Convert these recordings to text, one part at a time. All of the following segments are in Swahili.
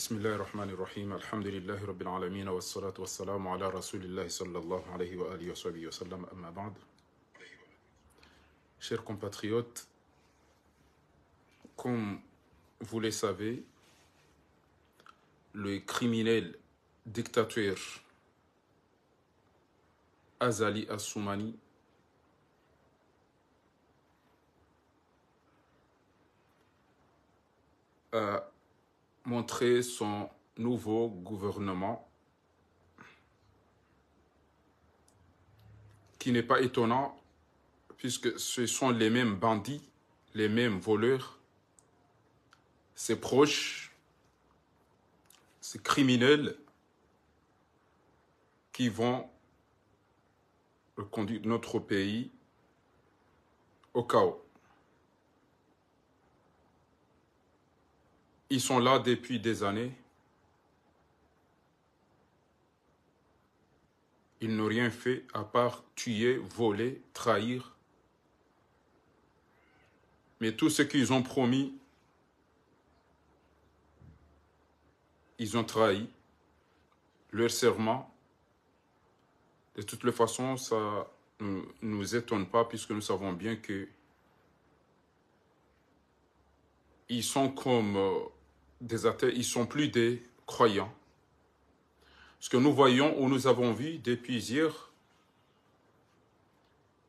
بسم الله الرحمن الرحيم الحمد لله رب العالمين والصلاة والسلام على رسول الله صلى الله عليه وآله وصحبه وسلم أما بعد Chers compatriotes, comme vous le savez, le criminel dictateur Azali Assoumani a montrer son nouveau gouvernement, qui n'est pas étonnant, puisque ce sont les mêmes bandits, les mêmes voleurs, ses proches, ces criminels qui vont conduire notre pays au chaos. Ils sont là depuis des années. Ils n'ont rien fait à part tuer, voler, trahir. Mais tout ce qu'ils ont promis, ils ont trahi leur serment. De toutes les façons, ça ne nous étonne pas puisque nous savons bien que ils sont comme euh, des athées, ils sont plus des croyants. Ce que nous voyons ou nous avons vu depuis hier,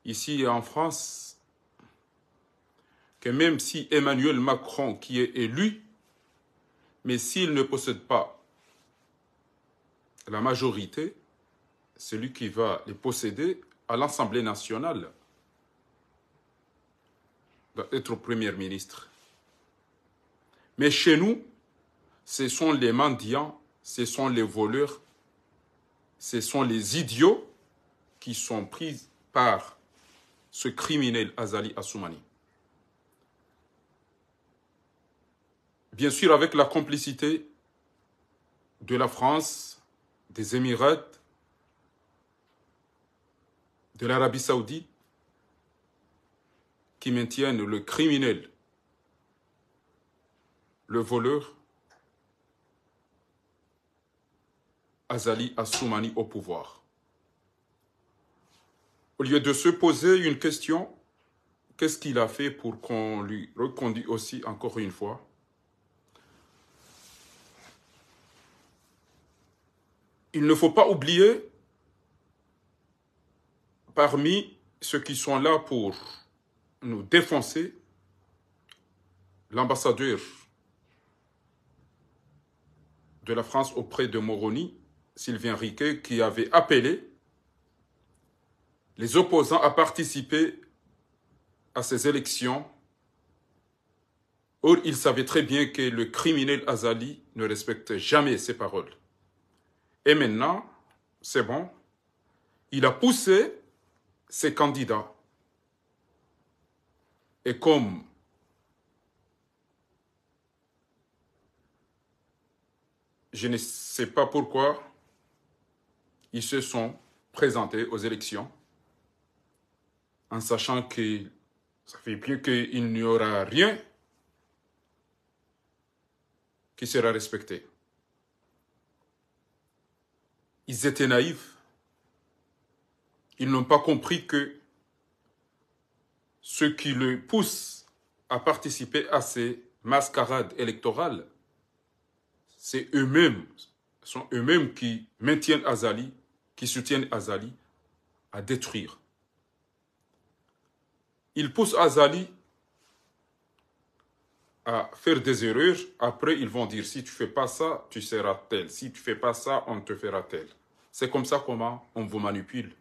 ici en France, que même si Emmanuel Macron, qui est élu, mais s'il ne possède pas la majorité, celui qui va les posséder à l'Assemblée nationale va être Premier ministre. Mais chez nous, ce sont les mendiants, ce sont les voleurs, ce sont les idiots qui sont pris par ce criminel Azali Assoumani. Bien sûr, avec la complicité de la France, des Émirats, de l'Arabie Saoudite, qui maintiennent le criminel, le voleur, Azali Assoumani au pouvoir. Au lieu de se poser une question, qu'est-ce qu'il a fait pour qu'on lui reconduise aussi encore une fois Il ne faut pas oublier, parmi ceux qui sont là pour nous défoncer, l'ambassadeur de la France auprès de Moroni, Sylvain Riquet, qui avait appelé les opposants à participer à ces élections. Or, il savait très bien que le criminel Azali ne respectait jamais ses paroles. Et maintenant, c'est bon, il a poussé ses candidats. Et comme je ne sais pas pourquoi, ils se sont présentés aux élections en sachant que ça fait plus qu'il n'y aura rien qui sera respecté. Ils étaient naïfs. Ils n'ont pas compris que ce qui le pousse à participer à ces mascarades électorales, c'est eux-mêmes, sont eux-mêmes qui maintiennent Azali qui soutiennent Azali à détruire. Ils poussent Azali à faire des erreurs. Après, ils vont dire, si tu fais pas ça, tu seras tel. Si tu fais pas ça, on te fera tel. C'est comme ça comment on vous manipule.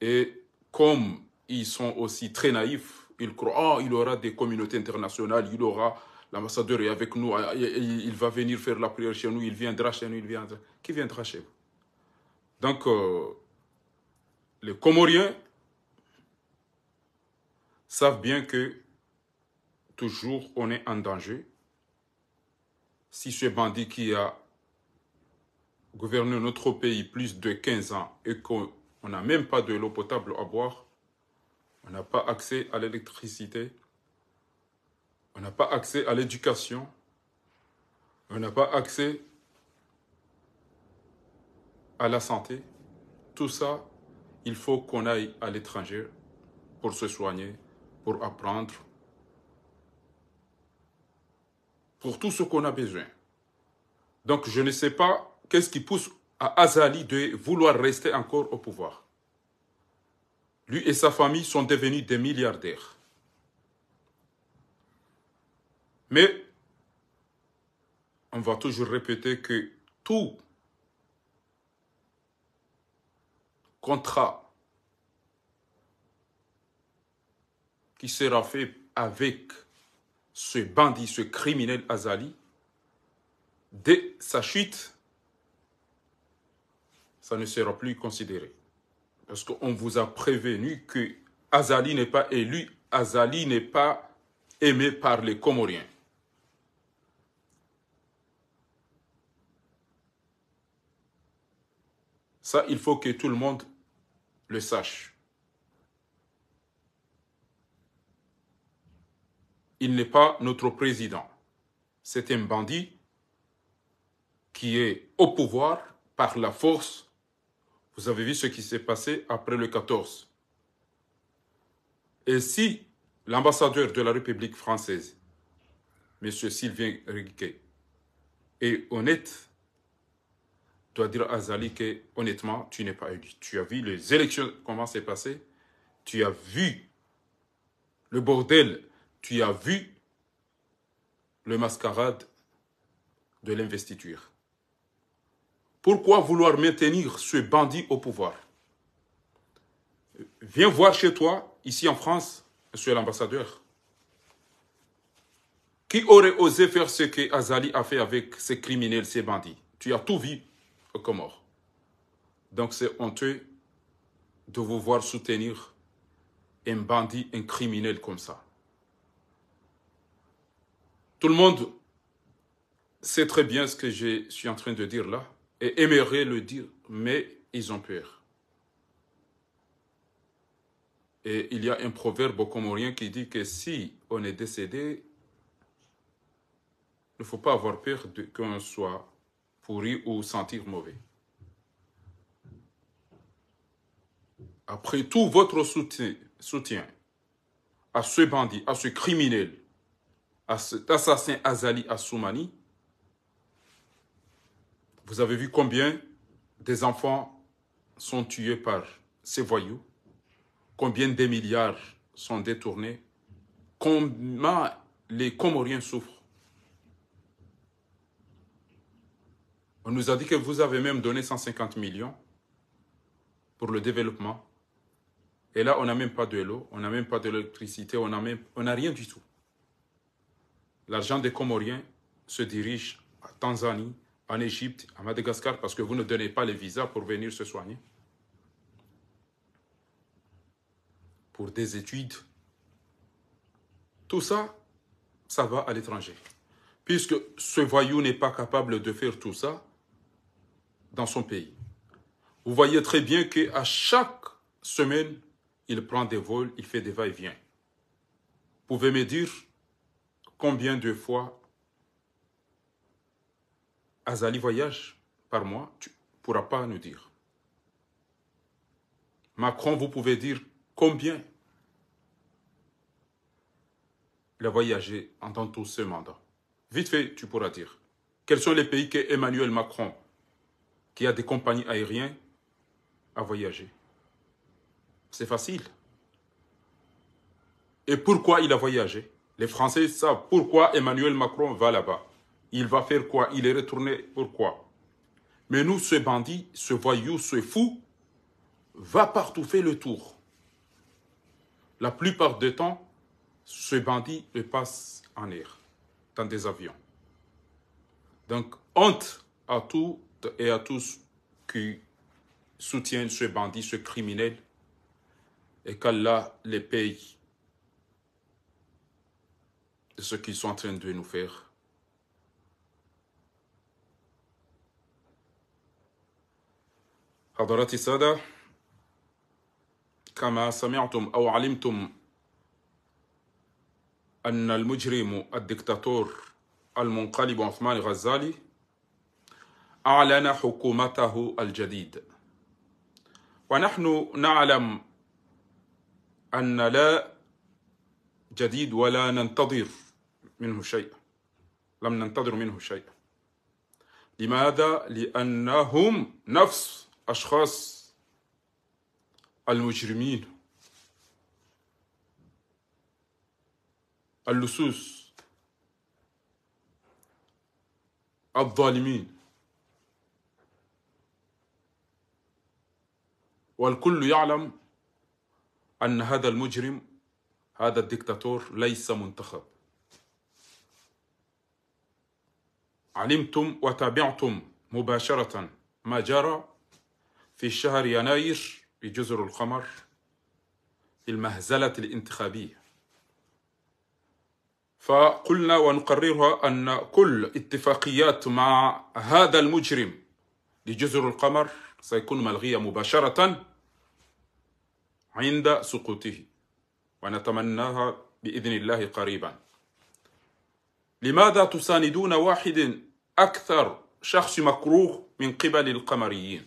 Et comme ils sont aussi très naïfs, ils croient, oh, il aura des communautés internationales, il aura l'ambassadeur est avec nous, il va venir faire la prière chez nous, il viendra chez nous, il viendra. Qui viendra chez vous Donc, euh, les Comoriens savent bien que toujours on est en danger. Si ce bandit qui a gouverné notre pays plus de 15 ans et qu'on n'a même pas de l'eau potable à boire, on n'a pas accès à l'électricité, on n'a pas accès à l'éducation, on n'a pas accès à la santé. Tout ça, il faut qu'on aille à l'étranger pour se soigner, pour apprendre, pour tout ce qu'on a besoin. Donc je ne sais pas qu'est-ce qui pousse à Azali de vouloir rester encore au pouvoir. Lui et sa famille sont devenus des milliardaires. Mais on va toujours répéter que tout contrat qui sera fait avec ce bandit, ce criminel Azali, dès sa chute, ça ne sera plus considéré. Parce qu'on vous a prévenu que Azali n'est pas élu, Azali n'est pas aimé par les Comoriens. Ça, il faut que tout le monde le sache. Il n'est pas notre président. C'est un bandit qui est au pouvoir par la force. Vous avez vu ce qui s'est passé après le 14. Et si l'ambassadeur de la République française, M. Sylvain Riquet, est honnête dois dire à Azali que, honnêtement, tu n'es pas élu. Tu as vu les élections, comment c'est passé. Tu as vu le bordel. Tu as vu le mascarade de l'investiture. Pourquoi vouloir maintenir ce bandit au pouvoir Viens voir chez toi, ici en France, monsieur l'ambassadeur. Qui aurait osé faire ce que Azali a fait avec ces criminels, ces bandits Tu as tout vu. Donc c'est honteux de vous voir soutenir un bandit, un criminel comme ça. Tout le monde sait très bien ce que je suis en train de dire là et aimerait le dire, mais ils ont peur. Et il y a un proverbe comorien qui dit que si on est décédé, il ne faut pas avoir peur qu'on soit pourri ou sentir mauvais. Après tout votre soutien, à ce bandit, à ce criminel, à cet assassin Azali Assoumani, vous avez vu combien des enfants sont tués par ces voyous, combien des milliards sont détournés, combien les Comoriens souffrent. On nous a dit que vous avez même donné 150 millions pour le développement. Et là, on n'a même pas de l'eau, on n'a même pas de l'électricité, on n'a rien du tout. L'argent des Comoriens se dirige à Tanzanie, en Égypte, à Madagascar, parce que vous ne donnez pas les visas pour venir se soigner. Pour des études. Tout ça, ça va à l'étranger. Puisque ce voyou n'est pas capable de faire tout ça, dans son pays. Vous voyez très bien qu'à chaque semaine, il prend des vols, il fait des va-et-vient. Vous pouvez me dire combien de fois Azali voyage par mois Tu ne pourras pas nous dire. Macron, vous pouvez dire combien il a voyagé en tant tout ce mandat. Vite fait, tu pourras dire. Quels sont les pays que Emmanuel Macron qui a des compagnies aériennes à voyager. C'est facile. Et pourquoi il a voyagé Les Français savent pourquoi Emmanuel Macron va là-bas. Il va faire quoi Il est retourné. Pourquoi Mais nous, ce bandit, ce voyou, ce fou, va partout faire le tour. La plupart du temps, ce bandit le passe en air, dans des avions. Donc, honte à tous et à tous qui soutiennent ce bandit, ce criminel, et qu'Allah les paye de ce qu'ils sont en train de nous faire. حضرات السادة كما سمعتم أو علمتم أن المجرم الدكتاتور المنقلب عثمان غزالي أعلن حكومته الجديد ونحن نعلم أن لا جديد ولا ننتظر منه شيء لم ننتظر منه شيء لماذا؟ لأنهم نفس أشخاص المجرمين اللصوص الظالمين والكل يعلم أن هذا المجرم هذا الدكتاتور ليس منتخب علمتم وتابعتم مباشرة ما جرى في شهر يناير في جزر القمر في المهزلة الانتخابية فقلنا ونقررها أن كل اتفاقيات مع هذا المجرم لجزر القمر سيكون ملغية مباشرة عند سقوطه ونتمناها باذن الله قريبا لماذا تساندون واحد اكثر شخص مكروه من قبل القمريين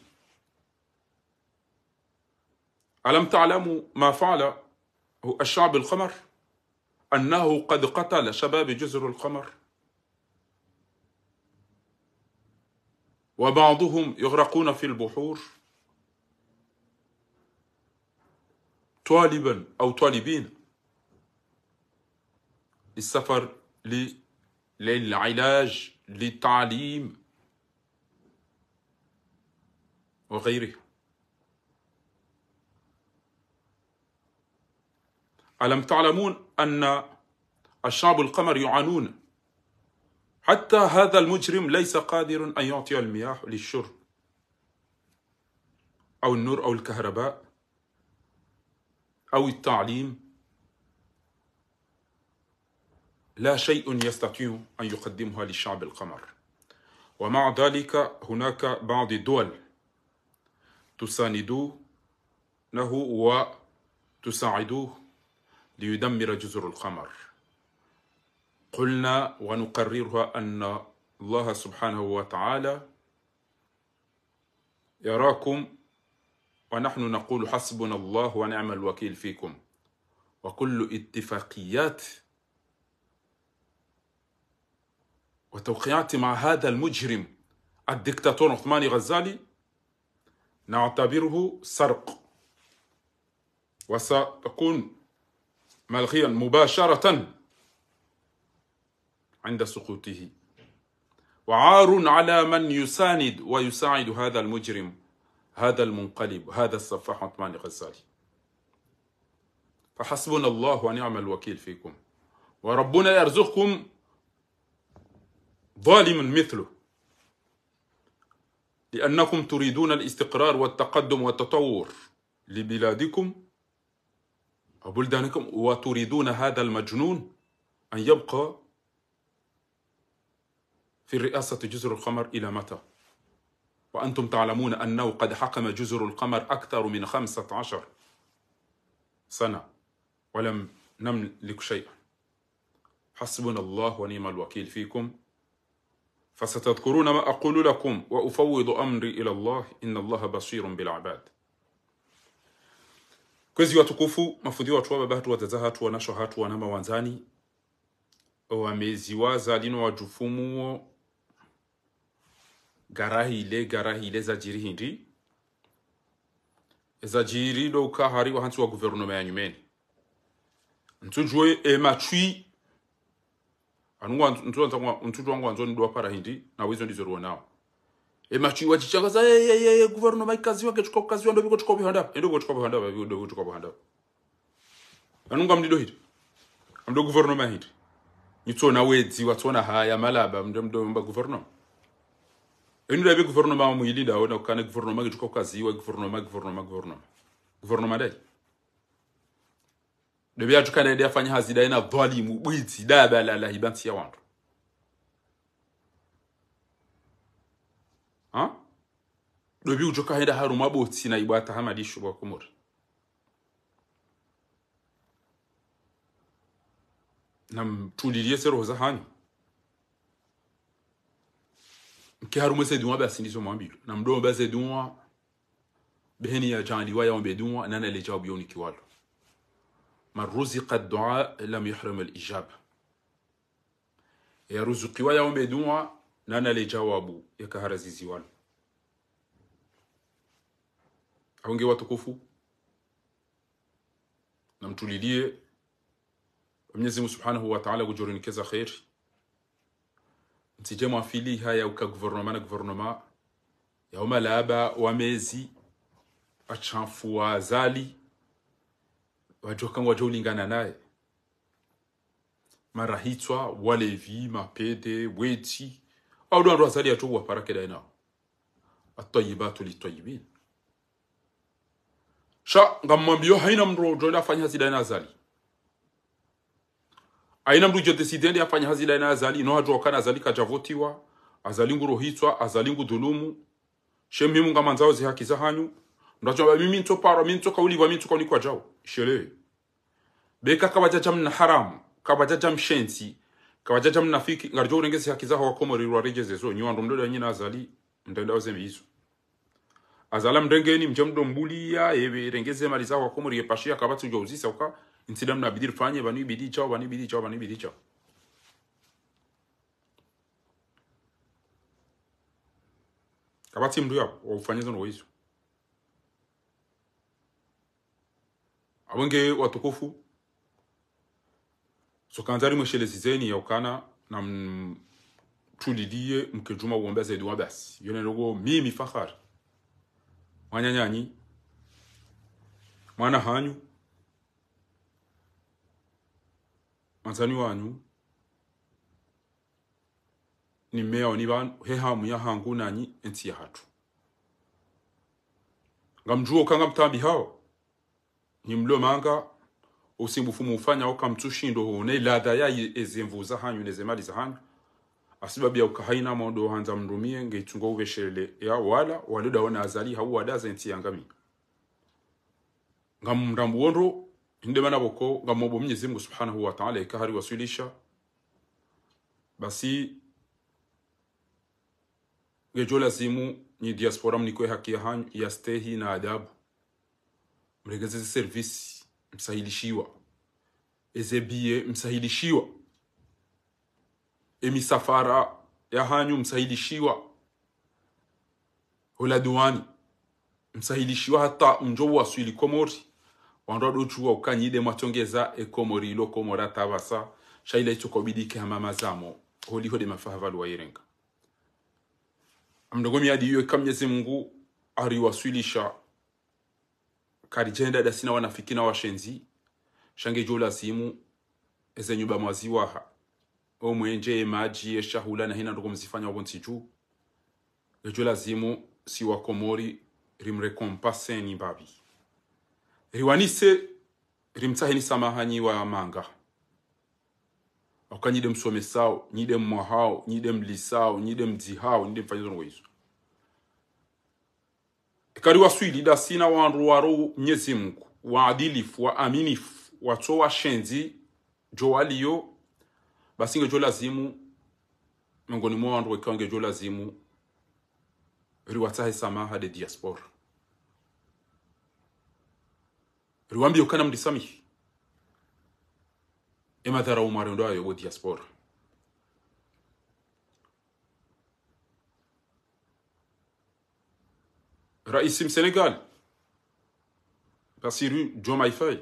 الم تعلموا ما فعل الشعب القمر انه قد قتل شباب جزر القمر وبعضهم يغرقون في البحور طالبا أو طالبين للسفر للعلاج للتعليم وغيره ألم تعلمون أن الشعب القمر يعانون حتى هذا المجرم ليس قادر أن يعطي المياه للشرب أو النور أو الكهرباء أو التعليم لا شيء يستطيع أن يقدمها للشعب القمر ومع ذلك هناك بعض الدول تساندونه وتساعدوه ليدمر جزر القمر قلنا ونقررها أن الله سبحانه وتعالى يراكم ونحن نقول حسبنا الله ونعم الوكيل فيكم وكل اتفاقيات وتوقيعات مع هذا المجرم الدكتاتور عثمان غزالي نعتبره سرق وستكون ملغيا مباشرة عند سقوطه وعار على من يساند ويساعد هذا المجرم هذا المنقلب هذا السفاح عثمان الغزالي فحسبنا الله ونعم الوكيل فيكم وربنا يرزقكم ظالم مثله لأنكم تريدون الاستقرار والتقدم والتطور لبلادكم وبلدانكم وتريدون هذا المجنون أن يبقى في رئاسة جزر القمر إلى متى؟ وأنتم تعلمون أنه قد حكم جزر القمر أكثر من خمسة عشر سنة ولم نملك شيئا حسبنا الله ونعم الوكيل فيكم فستذكرون ما أقول لكم وأفوض أمري إلى الله إن الله بصير بالعباد كزي وتكفو mafudhi watu baba وتزهت ونشهت ونما وانزاني وميزي lino wajufumu gara hile gara hile zajiri hindi zajiri douka hari hantu wa guverinoma ya nyumeni ntu jwe e ntujue ematwi ntu wangu wanzoni dua para hindi na wizo ndizo ruwa nao e wa za ye ye ye ye wajichangaza yeyeye guverinoma ikaziwa kechuka kukaziwa ndo biko chuko bihanda e ndo biko chuko bihanda ndo biko chuko bihanda anunga mdido hindi amdo guverinoma hindi nitona wezi watona haya malaba mdo mdo mba guverinoma lebe enurabe guverinoma muyilida ona kane guverinoma gituka kukaziwa guverinoma guverinoma guverinoma guverinoma dai de ya tuka dai afanya hazi ina na dhalimu bwiti da ba la la hibanti ya wantu ha do bi ujoka heda haruma botsi na ibata hamadi shuba kumuri nam tuliliye seroza hani كهرو مسجد دوما بس نيسو ما بيل نام دوما بس دوما بهني يا جاني ويا يوم بدوما نانا اللي جاوب يوني كوال ما رزق الدعاء لم يحرم الإجابة يا رزق ويا يوم بدوما نانا اللي جاوبو يا كهرزي زيوال أونجي واتوكوفو نام توليدي Mwenyezi Mungu Subhanahu wa Ta'ala kujuru ni keza khair mtizama mwafili haya uka guvernoma na guvernoma yauma laba wamezi achafua zali wajokangwa ulingana naye marahitwa walevi mapede weti aulu audwandu azali atowa parakedainao atayibatu litayibin sha ngamwambio haina mrojo afanya zidana azali aina mdu mndu jodesidende afanya hazila ina azali ino hadu wakana azali kajavotiwa azali azalingu rohitswa azalingu dhulumu shemi munga manzao zi haki za hanyu ndachwa mimi nto paro mimi nto kauli wa mimi nto kauli kwa jao shele beka kabajaja na haram kabajaja mshenzi kabajaja na fiki ngarjo urengezi haki za hawako morirwa zezo nyo ndo mdodo nyina azali wa zemi hizo azala mdengeni mjemdo mbuli ya ewe mali za hawako moriye pashia kabatu jo uzisa waka instead mnabidi tufanye banu ibidi cho banu ibidi cho banu ibidi cho mdu ya yapo zono wezu abonge watukufu so sokanza zizeni ya yaukana na mtulilie mkejuma uombea edu wa yone logo mimi fahari mwanyanyanyi mwana hanyu mazani wanyu nimeyao heha hehamu hangu nanyi enti ensi yahacu kanga mtambi hao ni mlo nimlomanga usimbufu mufanya ukamtsushindo hone ladha yayi ezemvuza hanyu za hanyu asibabi ya ukahaina mondo hanza mrumie uwe shele ya wala waluda wana azali hau wadaza enti yangami wondo ndema nga ngamombo mnyezi Mungu Subhanahu wa Ta'ala ikahariwasilisha basi ngejo lazimu nyi diaspora mnikwe haki ya hanyu ya stehi na adabu mregezeze servisi msahilishiwa ezebie msahilishiwa emisafara ya hanyu msahilishiwa hola duani msahilishiwa hata mjobu waswili komori ondwa dojuwa ukanyide mwatongeza ekomorilo komora tavasa shaila bidi kobidike hamama zamo holi holihode mafahavalu wayirenga mdogo miadi iyo ika mnyezi mungu ariwaswilisha karijenda dasina wanafikina washenzi shange jo lazimu eze nyumba mwaziwaha omwenje emaji eshahula nahina ndogo mzifanya wabonsi juu ejo lazimu siwakomori rimrekompaseni mbavi riwanise rimtsahe nyi nyiwamanga okanyide msomesao nyide mmwahao nyide mlisao nyide mdzihao nyide mfanyizono waizo ikari da sina wa wandu waro wa mngu wa waaminifu wa washenzi jo waliyo basinge jo lazimu miongoni mwa wandu wekiwange jo lazimu riwatsahe samaha de diaspora Ruambi ruwambi yokka namudi samihi ematara umwarindo wayo bo diaspora raisim senegal basiru jomai fay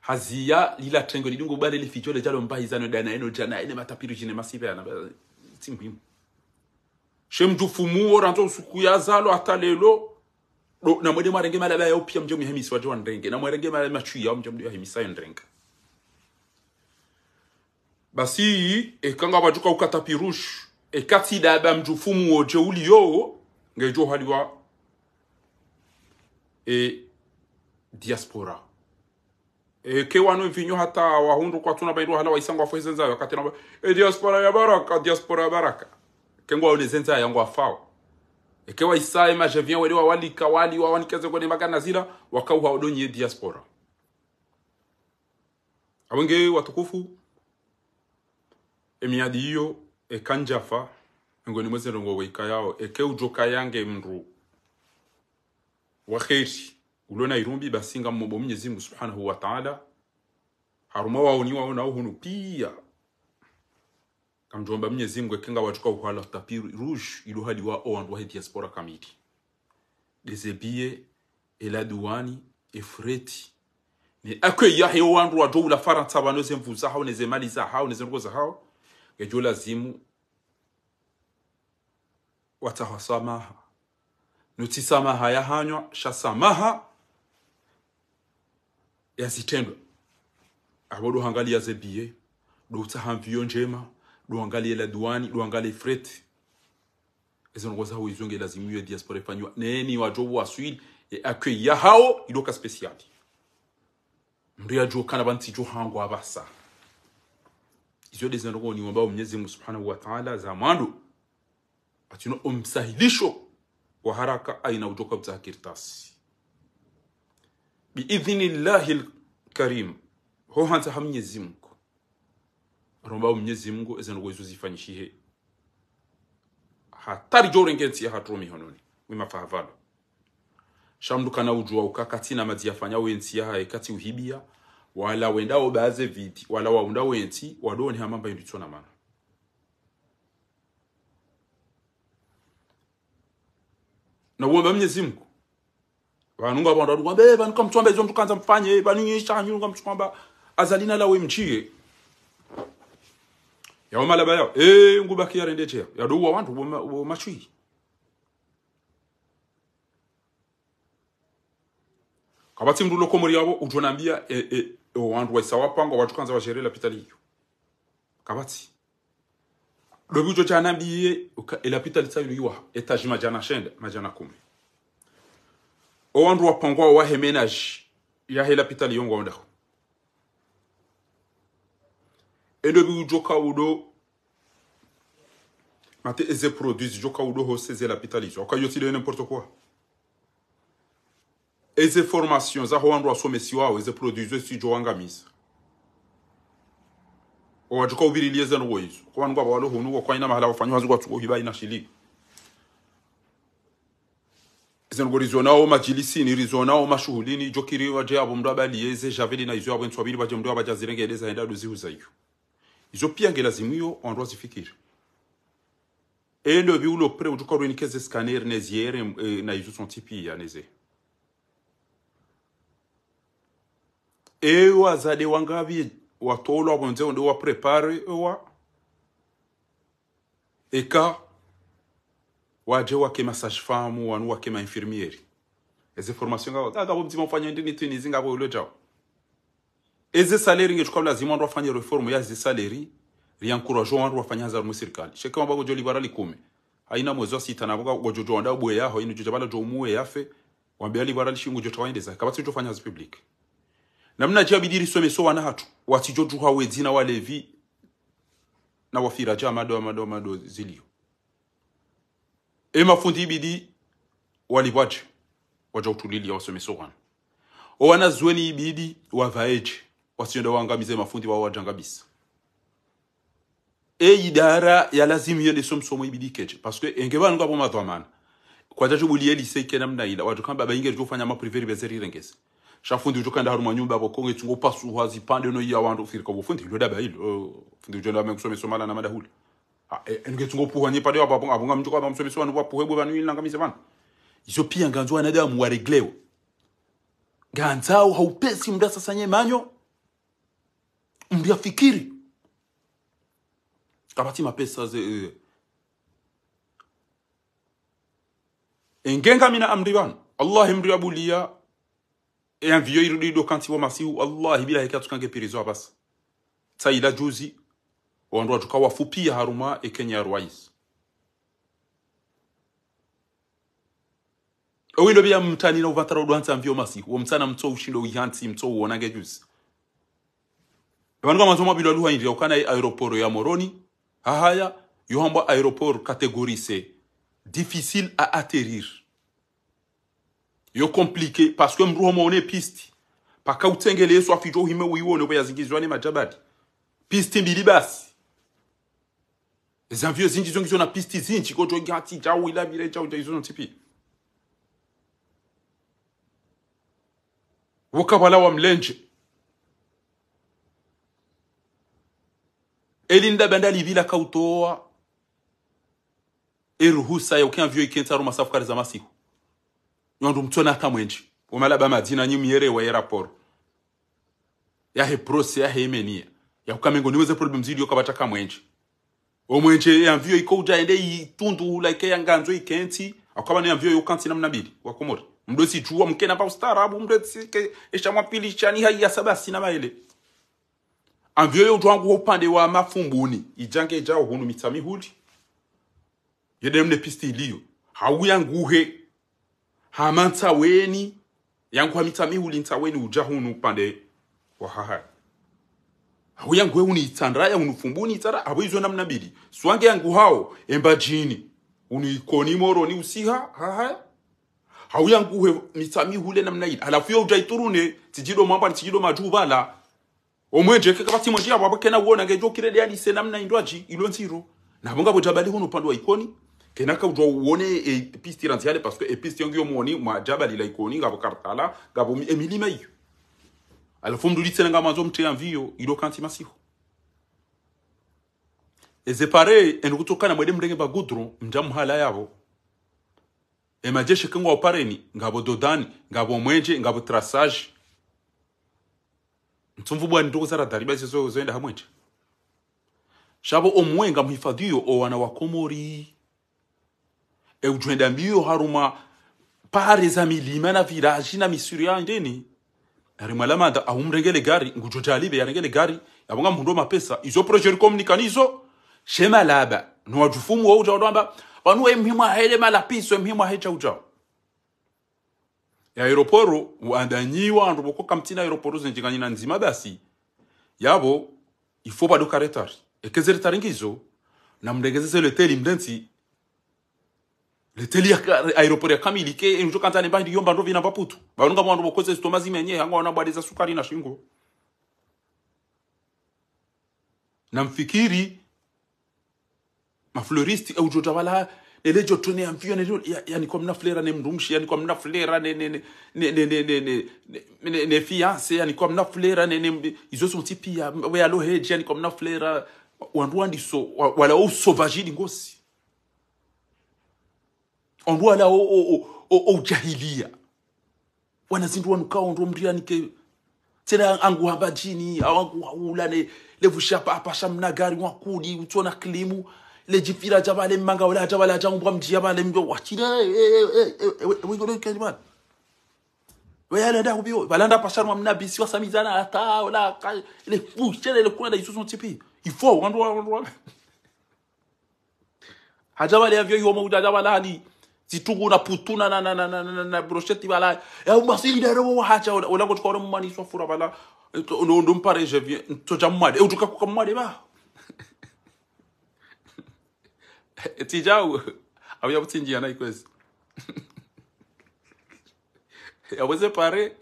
Hazia lila tengo lidungu bale lifichole jalo mbahizano dana eno jana ene matapiru jine masive ana si muhimu shemjufumu oranzo sukuya zalo atalelo do na mwede mwarenge mala baya upya mjo mihemisi watu wanrenge na mwarenge mala machu ya mjo mdio hemisa yonrenga basi e kanga ekanga bajuka ukata pirush e da daba mjufumu o yo nge jo haliwa e diaspora e ke wanu vinyo hata wa hundu kwa tuna bairu hala waisango afwe zenza wakati na e diaspora ya baraka diaspora ya baraka kengwa ule zenza yangu afao ekewa isaye majevien welewa walika wali wa wanikeze kwenye nazira wakauha odonye diaspora awenge watukufu emiadi hiyo ekanjafa ngoni mweze rongo weika yao eke ujoka yange mru wakheri ulona irumbi basinga mmobo mwenyezi subhanahu wa taala haruma waoniwaonao uhunu pia kamjomba Mwenyezi Mungu ekenga wachuka uhala tapir rouge iluhali wa o andwa diaspora kamili desebiye eladuwani efreti ne akweya he wandu wa dola faransa bano se mvuza hao neze mali za hao neze ngoza hao gejo samaha watahasamaha nutisamaha ya hanywa shasamaha yazitendwa abodo hangalia zebiye dutahamviyo njema duangalie la duani duangalie fret ezongoza ho lazimu ya diaspora fanywa neni wajobu wa swid e accueil ya hao iloka special mri ajo kana banti jo hango abasa izo de zinarogo ni wambao Mwenyezi Mungu Subhanahu wa Ta'ala za mwandu atino umsahilisho wa haraka aina utoka za kirtasi biidhnillahi lkarim ho hanta ha Mungu romba mwenyezi mungu ezanogwa izozifanyishihe hatari jore ngenzi ya hatromi hononi shamdu kana ujua ukakati na madzi yafanya wensi yahaye kati uhibia wala wendao baze viti wala waunda wensi wadoni hamamba inditswa na mana na uomba mnyezi mungu vanhu ngavandatikwamba vanhu kamtswamba izo mtukanza mfanye vanhu nyeshanyu ngamtswamba azalina lawe mchiye Eh, ya wama yawamala bayawo e ngubakhi ya, ndetheya yadouwa wantu machui. kabati mndu lokomori yavo utonambia e, eh, e, eh, wantu wa wa isa watu kanza jere la pitali yu. kabati lobi ye, ila pitali litsayilu yuwa, etaji majana shende, majana kumi o wantu hemenaji, ya hila pitali yungu wa undako. elobi u joka udo mate eze produit joka udo ho seze lapitalizo oka de n'importe quoi eze formation za ho andro asomesi wawo eze produit si jo wangamisa owa joka ubiri lieze no woizo kwa wangu wa walo hunu kwa ina mahala wafanyo hazu kwa hiba ina shiliki zengo rizonawo majilisini rizonawo mashuhulini jokiriwa je abo mndu abalieze javeli na izo abo ntwabili baje mndu abajazirengeleza enda duzi huzaiyo Ethiopia ngelazimiwa onroa zifikiri endo biulo pre ujuko ruinikeze scanner neziere eh, na izu son tipi ya neze ewa zade wangabi watolo abonze onde wa prepare ewa eka waje wake massage femme wanu wake ma infirmieri eze formation ngabo daga bomzima fanya ndini tunizi ngabo ulo jao eze ezesaleri ngechuka lazima wandu wafanye reformu ya zesaleri riankurajwa wandu wafanyaza rumu serikali sheke mabako jo libara likume haina mwezi wa sita naboka gojo jo wanda bwe yaho ino jabala jo muwe yafe wambia libara lishingu jo tawindeza kabatsi jo fanya public namna jia bidiri some so wana hatu wati jo juha wezi na wale vi na wafira jia mado mado mado zilio ema fundi bidi walibwaje waja utulilia wasome so wana owana zweni ibidi wavaeje wasiende waangamize mafundi wao bisa e idara ya lazimu yende so msomo ibidikeche parce que enge vanhu kwapo madhwamana kwatachibuliye lise ikena mna ila watu kamba bainge richofanya mapriveri bezeri rengese shafundi uchokanda haru manyumba hapo konge chingopasuhwa pande no iya wandu firika fundi ilo daba ilo fundi uchenda wame kusome somala na madahuli e, enge chingopuhwa nyipade wapo hapo ngapunga mchoko hapo msomesi wanhu wapuhebwe vanhu ili nangamise vanhu izo pia nganzo wanadamu wareglewe nganzao haupesi mda sasa manyo mliafikiri kapati mapesa ze eh. engenga mina amri bana allahi mri abulia enviyo irudido kanti wa masihu allahi bila hekea tukange pirizo abasa tsaila juzi wandu watukawafupia haruma ekenya rwais owindo bia mtani na uvatara udwansa mvyo masihu womtsana mtso ushindo uihansi mtso uonange juzi vanonga mazoma bilo luha injira ukana aéroport ya moroni hahaya yohamba aéroport catégorie c difficile à atterrir yo compliqué parce que mruhoma one pisti paka utengele yesu afijo hime uhime uiwone bweyazingizwa ne majabadi pisti mbili basi vyo zinji zongi zona pisti zinji koto ngati jawu ilabire jawu jaizono tipi wala wa mlenje elinda banda livila kautoa eruhusa ya yokiamvyo ikensaro masafu kare za masiku nyondu mtsona hata mwenji umala ba madina nyi miere wa raporo yahe prose yahe imenia yakukamengo niweze problem zidi yokabata mwenji omwenje vyo iko uja ujaende itundu like nganzo ikenti akaba ni yamvyo yokanti namna bili wakomori mdosi juwa mkena pa ustarabu mdosi ke eshamwa pili chani hai ya sabasi na maele anvyo yo wangu upande wa mafumbuni ijange jao hunu mitsami huli yede mne pisti iliyo hau yanguhe hama ntaweni yangu hamitsami huli ntaweni uja hunu upande wa haha hau yanguhe hunu itandara ya hunu fumbuni itara hau izo namna mbili swange yangu hao embajini hunu ikoni moroni usiha haha hau yanguhe mitsami hule namna ili alafu yo uja iturune tijido mwamba ni tijido majuvala omwenje keka bati mwenjia wabwe kena uona ngejo indwa ji ilo nziro na ilonziro nabonga jabali hono upande wa ikoni ka ujwa uone e pisti ranziale parce que e pisti yongi omwoni mwa jabali la ikoni gabo kartala ngabo emilima hiyo alafu mdulitsena ngamanzo mtea mvio ilo kanti masiho ezepare enukutokana mwede mrenge bagudro mja muhala yabo emajeshe kengwa opareni ngabo dodani ngabo mwenje ngabo trasaji mtsumvu bwani ndokuzaradhali basi so zoenda hamwenje shavo omuwenga mhifadhiyo owana wakomori komori eujwenda mbiyo haruma pare za milima na viraji na misuri ya ndeni arimwalamanda ahumrengele gari ngujotalibe yarengele gari yabonga mhundo mapesa izo projeri komunikanizo wa uja woujaondwamba wanuwe mhimwa hele malapiso mhimwa hecha ujao yaeroporo uandanyiwa andu bokoka mtina aeroporo na nzima basi yabo ifo badoka retari ekezere taringizo na mdegeze mndengezeze leteli mdensi leteli ya aeroporo ya kamili kamilike enjo ne bandi yomba ndo vina paputu banonga mwandu bokoze zitoma zimenye hanga wana bwadiza sukari na shingo na mfikiri mafleuriste eujoja wala elejo tone amfiyo ne yani kwa mnaflera ne mrumshi yani wala o ondu ala o o o tena angu hamba jini awangu haula ne levushapa apasha mnagari wakudi utona klimu lechifira les mmangawula les achakumbwa les wachira les balanda les ata les les les les na putuna na na na na na na brochette bala ya umasili dero les hacha ko les je viens to ba tijawu awuya butsingiya nayi kwezi aweze pare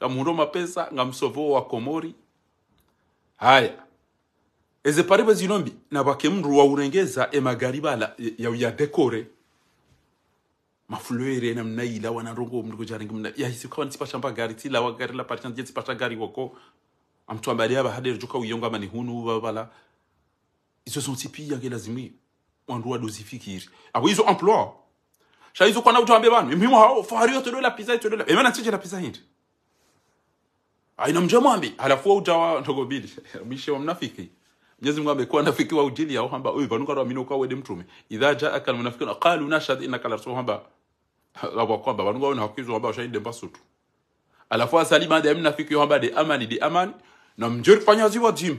ngamuhundo mapesa ngamusovo wa komori haya eze pare bezinombi na mru wa urengeza e emagaribala ya ya dekore mafulwere na mna mnaila wanarongo mdugo kujaringi mna ya hisi kwa nisipasha shamba gari tila wa gari la parchan jia pasha gari wako amtu ambalia bahadere joka uyonga mani hunu bala izo ya yange lazimie wandu wadozifikiri abo izo emploi shaizo kwana utambe bana mimi hao fahario todola pizza todola e maana chiche la pizza hindi aina mjamwambi halafu utawa ndogo bili mwisho wa mnafiki mnyezi Mungu amekuwa nafiki wa ujili yao hamba uwe vanuka ro amino kwa wede mtume idha jaaka almunafiquna qalu nashhad innaka la rasul hamba labo kwamba vanuka wana hakizo hamba shahidi mbasutu alafu asali baada ya mnafiki hamba de amani de amani na mjeri fanya wa jimu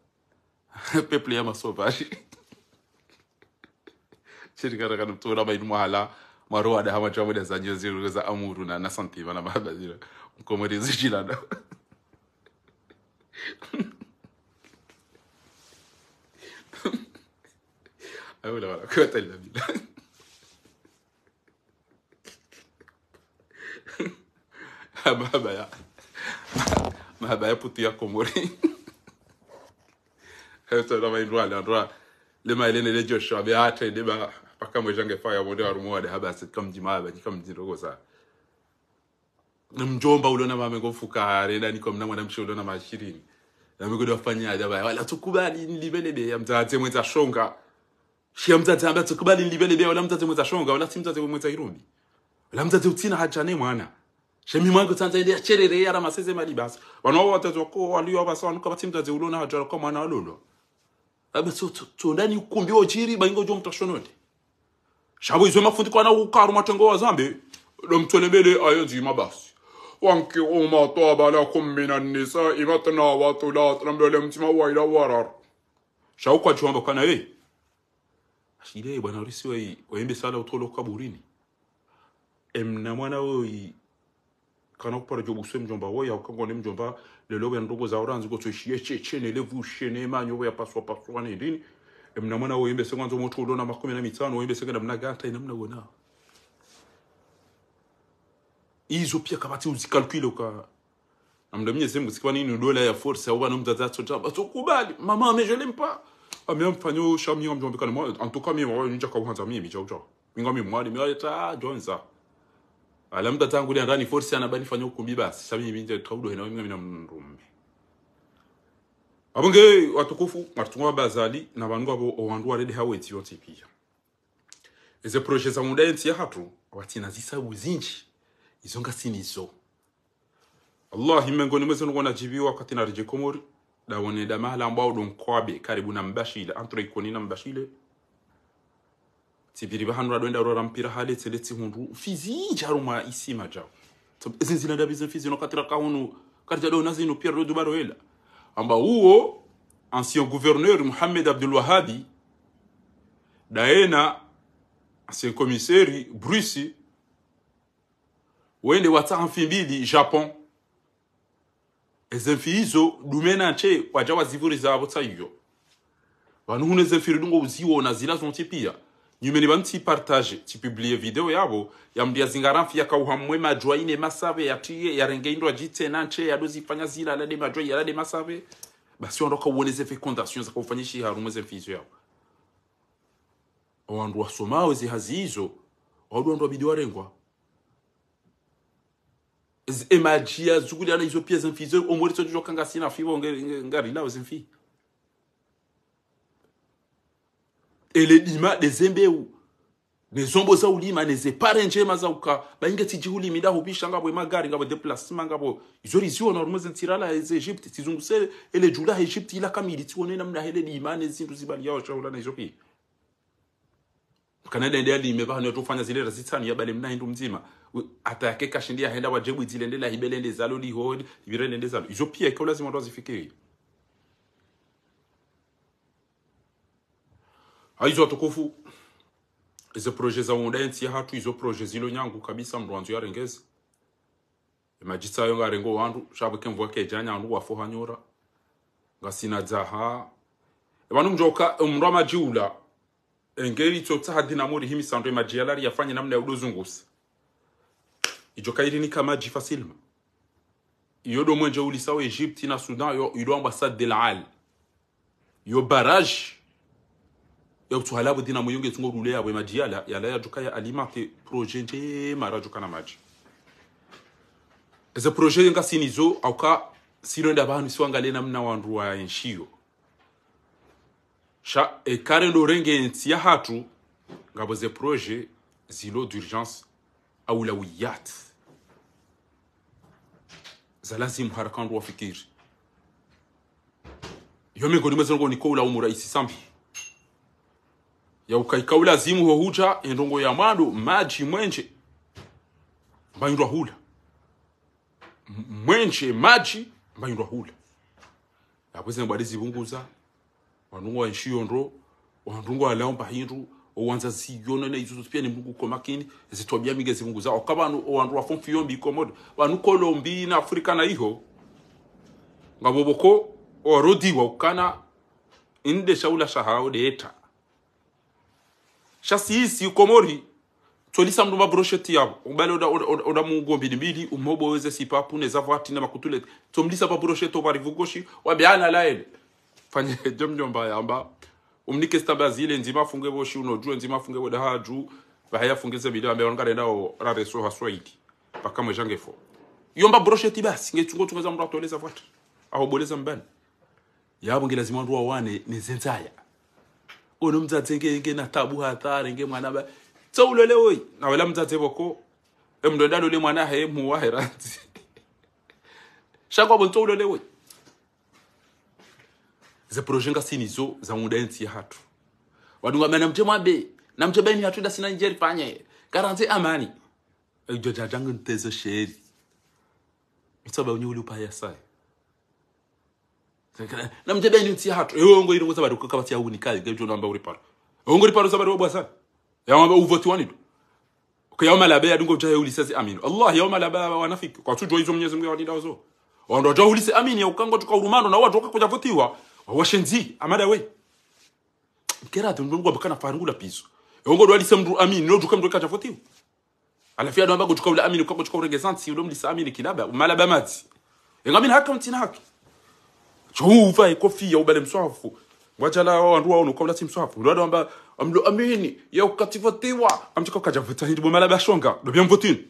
peuple yama sauvage shirika rakanotora mainimwahala mwari wada hama chavo da zanyo ziro za amuru na nasanti vana baba ziro mkomorezi chilada أولى ولا قوة إلا بالله هبا هبا يا هبا يا بوتي يا كوموري le le Joshua be hata lejoshua ba paka pakamwe jange fa ya faya bonde warumuwade habasi kamjimaaba kamjindogoza mjomba uliona mame ngofukare dani kwa ule na mshe uliona mashirini fanya ya ba wala tukubali nilibelebe ya mzadze mwenza shonga shia mzadze ambaye tukubali nilibelebe wala mzadze mwenza shonga wala si mzadze mwenza irumbi wala mzadze utina hajane mwana shemi mwangu tanta ile cherere ya ramaseze malibasa wanao watatu wako walio basa wanuka batimza ze ulona hajara kwa mwana alolo tondani ukumbi wojiri bainga ujo mtashononde shabo izwe mafundiko ana ukaru matengo wa zambi lomtolebele ayonzi mabasi wankihu ma taba lakum min annisai matna wa thulat le mtima wa ila warar shauka chomba kana ye shile bwana risi wa waembe sala utolo kaburini emna mwana woi kana kupara jobuso mjomba wo ya ukango ne mjomba lelo ya ndogo za oranzi go tshiye cheche ne le vushe ne manyo ya paswa paswa ne ndini emna mwana wo yembe sekwanzo motho ulona makumi na mitano wo yembe sekenda mna gata ina mna wona izo pia kabati uzikalkule uka amda mwenye sehemu sikiwa nini dola ya force au bana mzaza tota basi ukubali mama mais je l'aime pas amemfanyio shamio mjomba kana en tout cas mimi wa njaka kwanza mimi chao chao mingami mwali mimi ta jonza ala mtu tangulia ndani ndani forsi anabani fanya ukumbi basi sasa mimi nje taudo hena mimi na namrume abonge watukufu matungwa bazali na bandu abo owandu wa red hawe yote pia eze projet za mudai ya hatu watina zisabu zinji izo ngasi nizo Allah mengoni mwezi nuko najibiwa wakati narije Komori da mahala ambao donkwabe karibu na Mbashile entre ikoni na Mbashile tibiri bahanura rwenda rora mpira haletse letse hundu fizi jaruma isima jaw zinzina ndabize fizi no katira kahunu karja do no pira do dubaro hela amba uo ancien gouverneur Mohamed Abdul Wahabi daena ancien commissaire Bruce wende wata watsa mbili Japon ezemfi hizo dumena nche zivuri za abota tsayo wanuhune hunezemfiri dungo uziona zila zonti pia nyuma nibanti partage tipubliye video yabo yambia zingaramfi yakauhamwe majwa ine masave yatiye yarenge indwa jitena nche yadozifanya zila alade majwa yalade masave basi wandoka uoneze fecondation za kufanyisha harumwe zemfizo yao wandu wasomawe zihazizo wadu wandu wabidi warengwa emajia zukulana izo pia zemfizo omwerizo jokanga sina fivo ngarila wezemfi eledima dezembeu nezombo za ulima nezepare njema za uka bainge tijiulimida hubisha ngabo emagari ngabo deplasma ngabo izori ziwa na rumweze ntirala eze Egypte Egypt se ele jula Egypte ila kamili tiwone mna hele limane zindu zibali yao shaula na Ethiopia Kanada ndia lime bahani otufanya zile razitani ya bale mnahindu mzima yake kashindia henda wajebu zile ndela hibele ndezalo liho virele ndezalo Ethiopia ikawa lazima watu wazifikirie haizo watukufu izo proje za undensi hatu izo proje zilo nyangu kabisa mruanzu mndwanzu yarengeza emajitsa ayo ngarengo wandu shabu mvua kejanya nyandu wafu hanyora ngasina dzaha ebanu mjoka mndu amajiula engeri tsotsa hadina muri himisando emajiyalari yafanye namna ya udozungusa ijo kairini kama jifa silma iyo do mwenje ulisawa Egypti na Sudan yodo ambasad ambassade del al Yodo baraj yokutsuhala budi na muyunge tsungo rule yawe maji yala yala yajuka ya alimate proje njema rajuka na maji eze proje yenga sinizo auka silonda bantu siwangale namna wandu wa enshiyo sha ekare ndo renge ensi ya hatu ngabo ze proje zilo d'urgence aulawiyat za lazima harakandu wafikiri yo miongoni mwezongo niko ulaumuraisi sambi ya ukaikaula zimu hohuta endongo ya mado maji mwenje mbayindwa hula mwenje maji mbayindwa hula apweze mbwade zivunguza wanungu wa nshiondo wanungu wa lao mbahindu owanza ziyona na izuzu pia ni mungu kwa makini zitobia mige zivunguza okabanu owandu wa fomfi yombi komodo wanu kolombi na afrika na iho ngaboboko wa ukana indesha ula shahao deeta chasi hisi ukomori tolisa mndu mabrosheti yabo ubale oda mungu mbilimbili umobo weze sipapu neza na makutule tomlisa babrosheti obarivugoshi wabeana laele fanye jomnyomba yamba umnike stamba zile nzima afunge boshi unojue nzima afunge boda haju bahaya fungize bidii ambe onga lenda rareso haswaidi paka mwe jange fo yomba brosheti basi ngetungo tungaza mndu atoleza vata ahoboleza mbani yabo ngelazima ndu wane nezenzaya kono mtate gen gen na tabu hatare, gen mwana be. Tso wlo le woy, nawela mtate voko, e mdwenda loli mwana heye mwoha heye ranti. Chakwa bon, tso wlo le woy. Ze projen ka sinizo, za mwenda enti hatu. Wadunga men, mtate mwa be, mtate be mhiyatou dasi nan njeri panye, karante amani. E yon jajan gen tezo cheri. Mtaba yon yon lupayasay. na mjebe ni utia hatu ewe ongo ilo zabari kuka batia huni kali gebjo namba uri paro ongo ri paro zabari wabwa sana ya mamba uvoti wani tu ya yauma la baya dungo jahe uli sasa aminu Allah yauma la baya wanafiki kwa tujo hizo mwenyezi Mungu walinda wazo ondo jahe uli sasa amini ukango tuka urumano na watu wakakujafotiwa washenzi amada we mkera tundu mungu bakana farangula pizo ongo ndo alisemdu amini ndo tukamdu kajafotiwa alafia ndo ambago tukaula amini ukango tukaurege santi ndo mlisa amini kilaba malaba mati ngamini haka mtina haki chouva ikofia ubale mswafu ngwajala wandu waonu kobla ti mswafu lwada wamba amlo amini ya ukativotiwa amtiko kajavuta hindi bomala bashonga dobya mvotini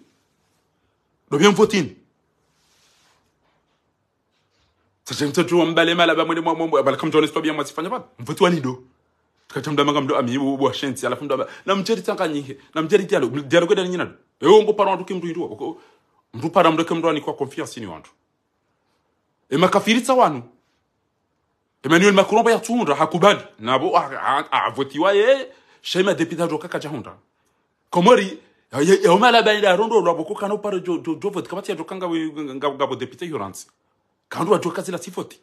sasa mvotini tatemtatu mbale mala ba mwene mwamwe abala kamjone stobya mwatsifanya bana mvotwa nido tukatamdamanga mdo ami bo shenti alafu mdo na mjeri tanga nyihe na mjeri tialo dialo kwenda nyina ewo ngo para wandu kimdu hindu mtu para mdo kimdu ni kwa confiance ni wandu e makafiritsa wanu Emmanuel Macron baya tuunda hakubali na nabo avotiwa ye shema depita joka kaja hunda. komori yoma la baina rondo la boko kano paro jo jo jo vote tia joka ngabo depita deputa Kando wa joka zila sifoti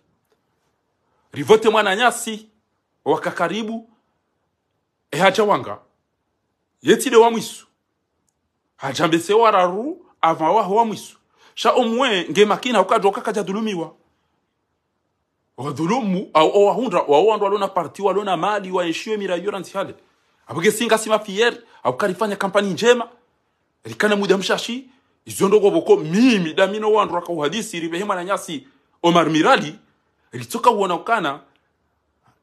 rivote mwana nyasi wakakaribu ehacha wanga yetile wa mwisu hajambese wararu avawa wa wa mwisu sha omwe ngemakina ukajoka kaja dulumiwa wadhulumu au owahunda waowandu walona parti walona mali waeshiwe mirayo rantihale abuge singa sima fier abukarifanya kampani njema likana muda mshashi izondogo boko mimi damino wandu raka uhadisi ribehema na nyasi Omar Mirali ritoka ukana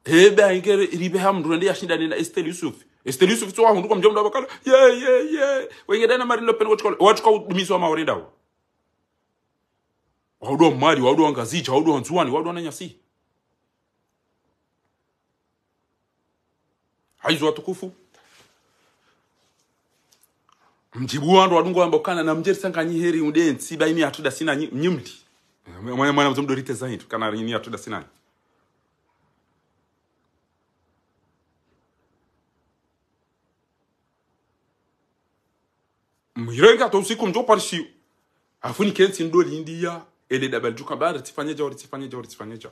hebe aingere ribeha mrunde yashindane na estel Yusuf estel Yusuf tuwa hundu kwa mjomba bakala ye ye ye wenge dana marilo na Marine Le Pen wachukua dumiso wa maorenda wa waudu mali waudu angazija waudu nzuani waudu na nyasi Haizo watukufu mjibu wandu wadungu wa mbokana na mjeri sanga nyiheri Siba baini atuda sina nyumdi. mwana mwana mzumdo rite zaidu. Kana rini atuda sina nyumdi. mwirenga to usiku mjo parishi. afuni kensi ndoli india ele dabal juka bara tifanyeja ori tifanyeja ori tifanyeja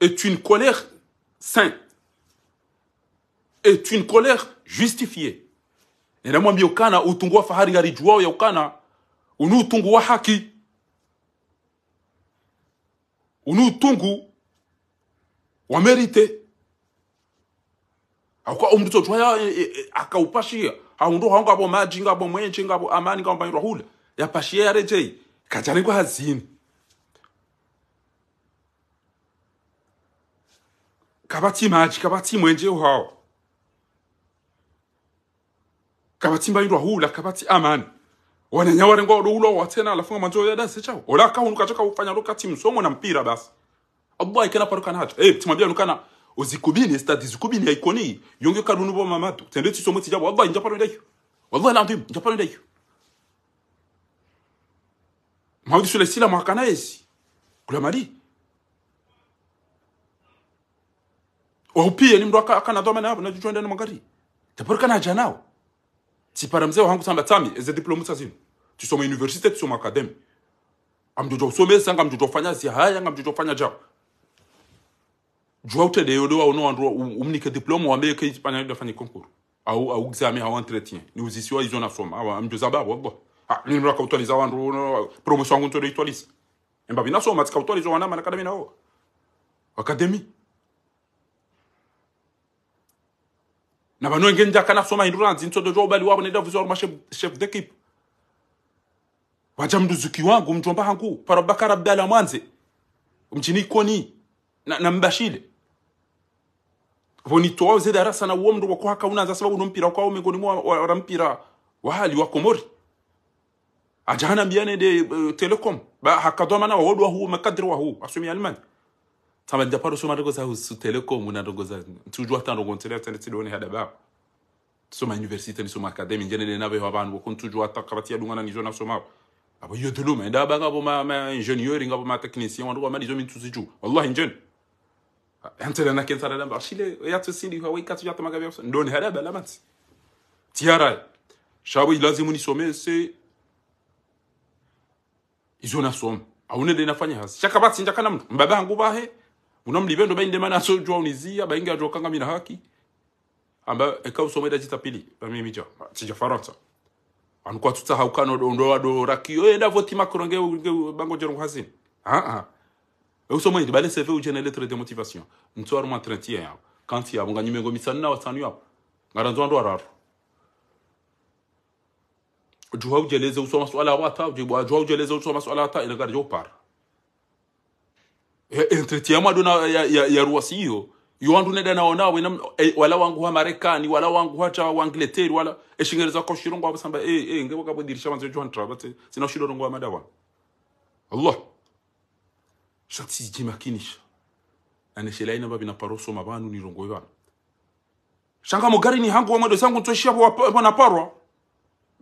est une colère sainte, est une colère justifiée. Ninamwambia ukana utungu wa fahari yarijuao ya ukana unu wa haki unu wa merite akwa a un e, e, akaupashia bon, djinga bon, amani ngabo rahula rejei, hazin kabati maji kabati mwenje uhao kabati mba yudwa hula kabatsi amani wananya warenga wadoula watena alafunga manzo ya dasi chao ola ka hunu kachoka ufanya luka timu songo na mpira basi Allah ikena paruka na hacha eh hey, timwambia nukana uzikubini stadi zikubini haikoni yonge kadunu bo mamadu tende tisomo tijabo Allah inja paro ndeyo wallahi la ndim inja paro ndeyo sule sila mwakana esi kulamali upia ni mndu na apo nachuchwendene mangari tapori kana aja nao tsipara mzee wangu samba tsami eze diploma tsazino tusoma universite tusoma akademi amjojo usomesa anga mjojo fanya si haya anga mjojo fanya jao jua utedeyolewa uno wandu um- umnike diplomu wa meke ispanya ipanya fanyi konkuru au au examen au entretien ni uzisi wa izona soma awa mjoza babo wabwa ha ni ndo kautwaliza wandu promotion wangu ndo itwaliza emba binasoma tsikautolezo wana manakademi nao akademi na vanhu vengeni jakana soma hindu na dzinsoto jobali wavo nenda visa uri mashef dekipe waja mnduzuki wangu mjomba hangu parabakar abdala mwanze mjini koni na, na mbashile vonitoao zedara sana uo mndu wako haka unaanza sababu unompira kwao miongoni mwa wara mpira wa hali wa komori ajana mbiane de uh, eh, telecom ba hakadwa mana wawodwa huu makadri wa huu asumi almani tsamajja paro so madogoza husu telekom unadogoza tujua hata ndogontele tene tilone hada ba soma university ni soma academy njene ne nabe wa bantu kon tujua hata kabati ya dungana ni jona soma abo yo tulu ma ndaba ngabo ma, ma ingenieur ngabo ma technicien wandu ma dizomi tusiju wallahi njene انت لنا كنت على لمبا شيل يا تسيلي هو يكات يا تما غبي دون هلا بلا مات تيارا شابي لازم نسومي سي يزونا سوم au nende inafanya hasi shakabati njakana mtu mbabangu bahe ba bainde mana so jwa unizia inga jwa kanga mina haki amba ekau someda jita pili ba mimi cha chija faransa anuko tuta haukano ndo raki rakio eh, enda voti makoronge bango jero hasini ah ah e, usomo ndi bale sefe ujene lettre de motivation mtwaro ruma 31 ya kanti yabo nganyime ngo misana ya yabo ngaranzwa ndo araro juha jeleze usoma swala wata juha jeleze usoma swala wata ina garjo par Entretien eh, eh, entretiamo na ya, ya, ya ruasi hiyo na naonawe nam e, wala wangu wa marekani wala wangu wa wangleteri wala shingereza ko shirongo samba, e, e, ngewa kabodirisha wanzo johan trabate, sina shirongo wa madawa allah shati jimakinisha aneshelaina babina paroso mabanu ni rongo bana shanga mogari ni hangu wa mado sangu ntoshia bwana parwa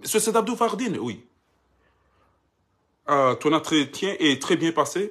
ce c'est abdou fardine oui euh, ton entretien est très bien passé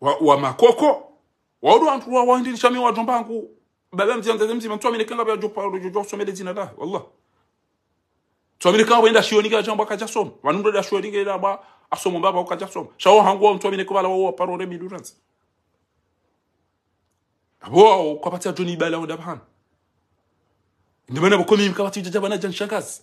wa, wa makoko waudu antu wa wandi nishami wa jombangu baba mzima mzazi mzima mtu amine amenekenga bya jopa rojo somele zina da wallah tu kanga wenda shioni ga ka akajasom wanundo da shioni ga ba asomo baba ukajasom shawo hangu mtu amine kwa amenekenga wa parole midurance abo kwa patia joni bala onda bhan ndimana bokomi mkabati jan janshangazi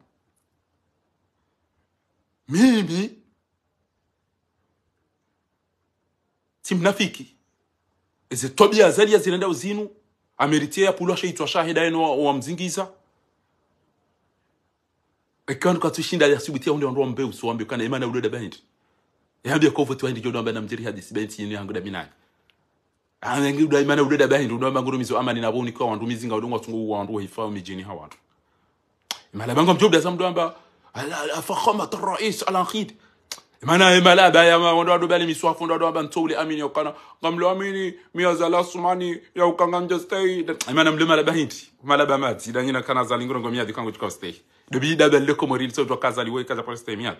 mimi si mnafiki eze tobia zaria zirenda uzinu ameritia ya pulu ashaitwa shahida eno wamzingiza ekandu katushinda yasubitia unde ondoa mbeu suambe kana imana ulode bendi yambia kovo twendi jodo na mjeri hadis benti yini yangu da minani anengi udai mana ulode bendi ndo manguru mizo amani naboni kwa wandu mizinga udongo tungu wandu hifa mijini hawandu imala bango mjobu da samdu amba A la la, fokho matra es alankhid. Eman an emal abay, an wan do adoubele miso afon, an wan do aban toule amini yo kana. Gamle amini, miye zala sumani, yo kangan jeste. Eman an mle malabay iti, malabay mati, dan yina kanazan lingro gomi adi kanko chikoste. Dobi yi dabel le komori, lito dwa kazali, woy kazapar este miyad.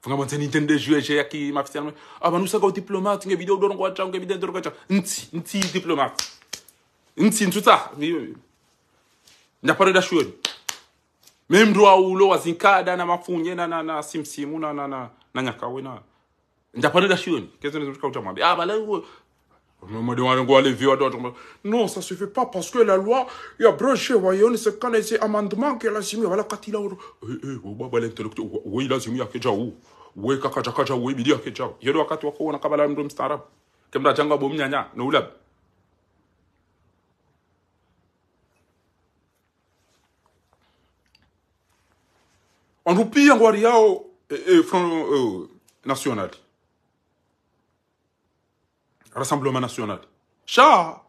Fonga mwante bon, niten de juyeje yaki mafisyan mwen. A ah, ban ou se gwa diplomat, nge video doron kwa chan, gen vide doron kwa chan. Nti, nti diplomat. Nti, ntuta. Nja pari da chuyon. me mndu aulo wazinkada na mafunye na na, simsimu na na na, na nyakawe na ndapaneda shioni kese ne zuka utamwambia ah bala huo Maman de Walengo allait vivre d'autres. Non, ça se fait la loi, il y a broché, voyons, c'est quand c'est amendement qu'elle a signé. Voilà, quand il a. Eh, eh, au oh, bas, l'intellectuel. Oh, oh, oui, il a signé à Kejaou. Oui, Kakajakaja, oui, il y a Kejaou. Il y Wakati Wako, on Kabala Mdom Starab. Kemda Janga Bomnyanya, no lab. antupi angwari yao eh, eh, front e, national rassemblement national sha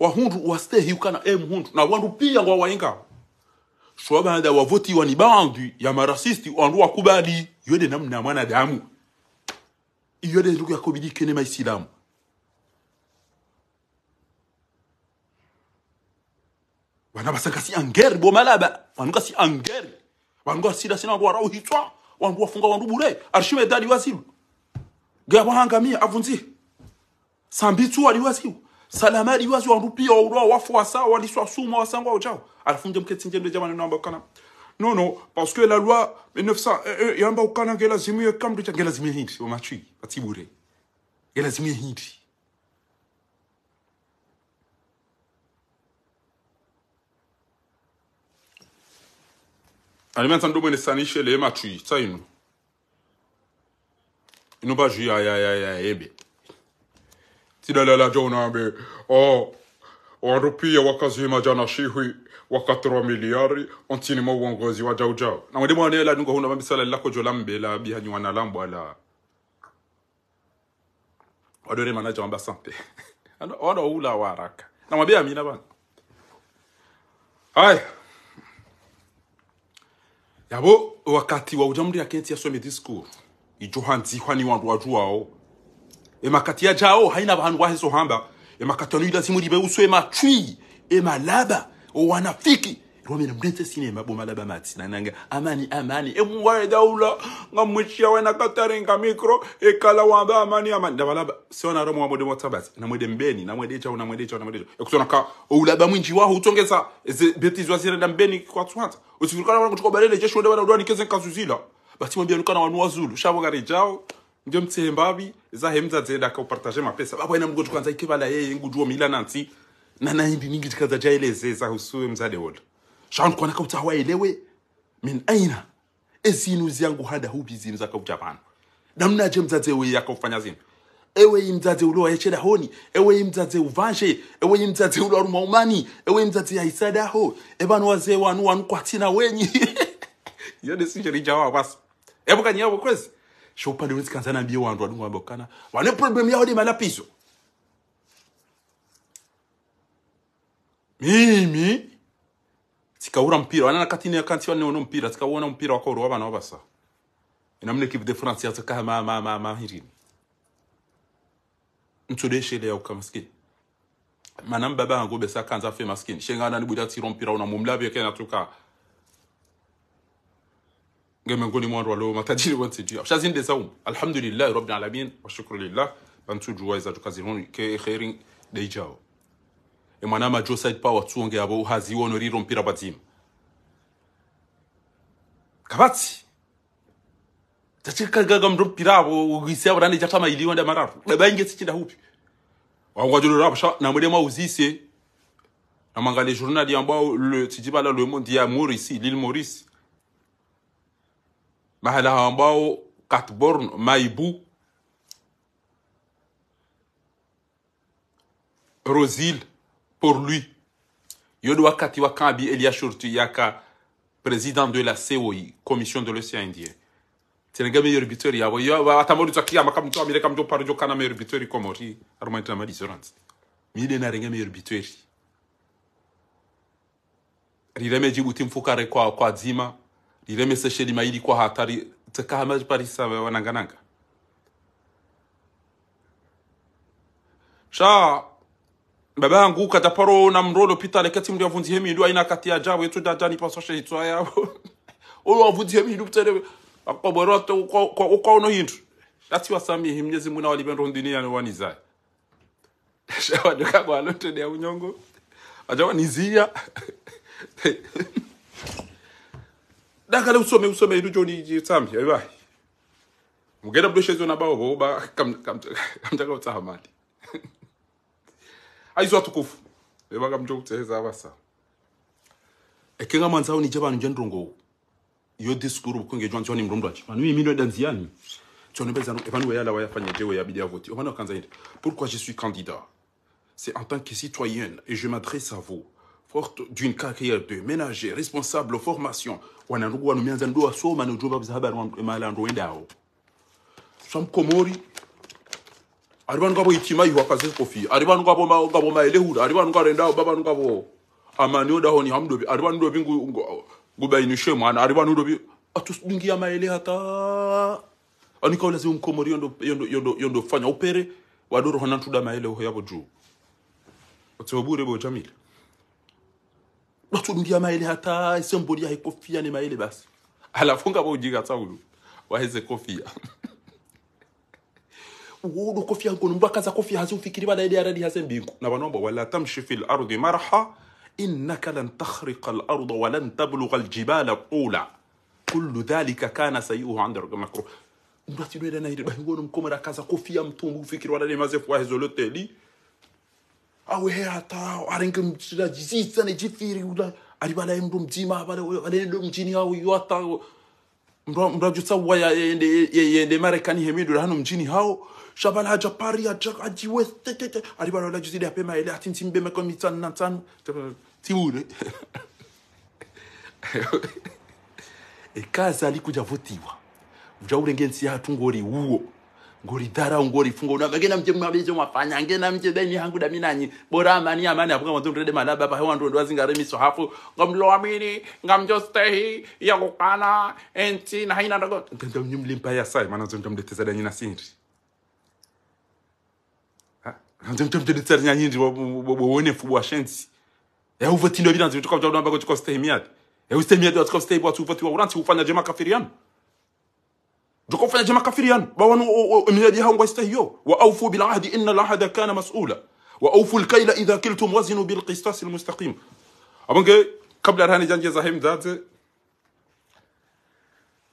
wahundu wastehiukana emhundu na wandu pia ngwa banda wa wavotiwa ni nibandu ya marasisti wandu wakubali yode namna mwanadamu iyode ndugu yakobidikene maisilamu wana kasi angeri bomalaba kasi angeri bandu basilasina bandu barauhitswa wandu wafunga wandu bure arshimede aliwaziwa gaya wahangamia avunzihe sambitsu aliwaziwa salama aliwaziwa wandu pia waulwa wafu wasa waliswa suma wasangwa ujao alafunje mketsinjende jamani namba kana non non parce que la loi 1900 eh, eh, yamba ukana ngela zimie kamdu ngela zimie hindi omachi batibure ngela zimie hindi Ani men tan do mweni e san ishe le ema twi, tsa inou? Inou baji yaya yaya yaya ebe. Tidele la jounan be, o, oh, o oh, anropi ye wakazi yima janashihwi, wakatro miliari, ontini mou wangonzi wajawjaw. Nan wede mounen la dungo hounan mwambi salay lako jounan be, la bihan yonan lambwa la, wadore manajan mba sanpe. Wadore ou la waraka. Nan wabe amina ban. Ay! Ay! yabo wakati wa uja muri akensi yasomye discours ijo hanzihwa ni wandu waju wao emakati ya jao haina bahandu wahezo hamba emakati anuida zimuribe uswe matwi emalaba owanafiki wamena mleta sinema boma la bamati nananga amani amani emuware daula nga mwishia wena nga mikro ekala wamba amani amani dabalaba siona romo wa mwede mwatabati na mwede mbeni na mwede chao na mwede chao na mwede chao ekusona ka ulaba mwinji waho utongeza eze betizwa na mbeni kwa tuwanta usifikana wana kutuko balele jeshu wende wana udwani keze nkazuzila bati mwambia nukana wanuwa zulu shabu gari chao ndio mbabi za hemza zeda kwa upartaje mapesa babo ina mgoto kwanza ikibala yeye nguduo mila nanti na naimbi mingi tikaza jaelezeza husuwe mzade wote شان كونك وتهوى لوي من أين ezinu ziangu hada hubi zinu za zimzaka ujapano namna je mzaze wewe yako kufanya zinu ewe mzaze ulo yecheda honi ewe mzaze uvanshe ewe mzaze ulo aruma umani ewe mzaze ya isada ho ebanu waze wanu wanu kwa tina wenyi yone sinje jawa basi ebu kanyi yabo kwezi shopa de unisika sana mbiyo wandu wadungu wabokana wane problem yao di malapizo mimi tikaura mpira wana vana nakatine yakantiwa ono mpira tikauona mpira wako wakaurwa vana wavasa enamnekive de france ntude shele ya uka maskini manam baba yangu besa kanza fe maskini shenga nani buja tiro mpira una mumlabi yake anatoka ngemengoni mwa rwalo matajiri juya juu shazinde saum alhamdulillah rabbil alamin wa shukru lillah bantu juwa juwaiza honi ke khairin dejao emwana amajoside power tsunge abo uhaziwo noriro mpira padzima kavatsi tachikagaga mndo mpira abo ugisi abo rane chata mailiwa nda mararu lebainge tsichinda hupi wangwajolo rapsha namwele mauzise namanga le journal yambao le tijibala le monde ya morisi lil morisi mahala ambao Katborn Maibu Rosille pour lui yodo wakati wa kambi eliyashurti yaka président de la COI commission de l'océan indien tenega meilleur buteur ah yabo ah, yo ah, batamori tsakia makam to amire kam to paro komori armaita na madisonance mide na renga meilleur rireme jibuti mfukare kwa kwa zima rireme sesheli maili kwa hatari tsakahama parisa wanangananga sha baba babangu kadaparo na mrolo pitale kati muri avunzi hemindu aina kati ya jabo yetu dada ni pasoshe itwa yabo ulo avunzi hemindu ptere akoboro to ko ko no hindu lati wasami himnyezi muna walibendo ndini yani wanizai shawa doka kwa lote ya unyongo ajawa nizia dakale usome usome idu joni jitambi ayibai mugera blushezo na bawo ba kam kam kam utsahamati aizo atukufu vevaga muchokutseeza avasa ekenga manzawo nije vanhu njenrongo yo diskuru bukongejo anzo ni mromdo achi vanhu mimi ndo danziani tshone bezano evanu weya la waya fanya je weya bidia voti ovana kanza inde pourquoi je suis candidat c'est en tant que citoyenne et je m'adresse à vous forte d'une carrière de ménager responsable formation wana ndugu wanu mianza ndo asoma ne joba bizaba ndo malandro endawo samkomori ari vanhu kavo itima ihu akazezikofi ari vanhu kavo kavo maelehura ari vanhu baba bavanhu kavo amani odahoni hamudovi ari vanhu dovi ngubainushe mwana ari vanhu dovi atosdungia maele hata anikaulazi umkomori yondofanya upere wadorohana ntuda maele oho yavo juu otsebobure bojamile batudungia maele hata isemboli yahe kofia ne maele basi alafunga ngavo ujiga tsaulu waheze ya وقولوا كوفيا قولوا مبا كذا كوفيا هزو في كريبا لايدي أرادي هزين بينكو نبانو ولا تمشي في الأرض مرحا إنك لن تخرق الأرض ولن تبلغ الجبال طولا كل ذلك كان سيئه عند رجل مكروه مباتي نويل أنا يربا يقولوا مكوما ركازا كوفيا مطوم وفكر ولا لي مازف واحد زولو أو هي عطا أرنك مجدد جزيز سنة جفيري ولا أريبا لا يمبرم جيما ولا ولا يمبرم جيني أو يواتا مبرا مبرا يا يا يا يا يا يا يا shabal haja pari haja haji we tete ariba la juzi de apema ele atin timbe me komi tan nan tan tiure ekazi alikuja vutiwa uja ulengensi hatu ngori uo ngori dharau ngori fungo na magena mje mwabizo mwafanya ngena mje deni hangu da minanyi bora amani amani apunga mwanzo ndrede malaba pa hewa ndondo wazinga remi hafu ngamlo amini ngamjo stehi ya kukana enti na haina ndogo ndamnyumlimpa ya sai maana ndo mdeteza dani na nyinji wone fuwa shensi e uvatindo bila nzituka kwa ndamba kwa stehimiad e ustehimiad kwa stehimiad watu uvatiwa uranti ufanya jema kafirian ndiko fanya jema kafirian bawanu minadi hangu istahiyo wa awfu bil ahdi inna al ahda kana mas'ula wa awfu al kayla idha kiltum wazinu bil qistas al mustaqim abange kabla rani janje za himdad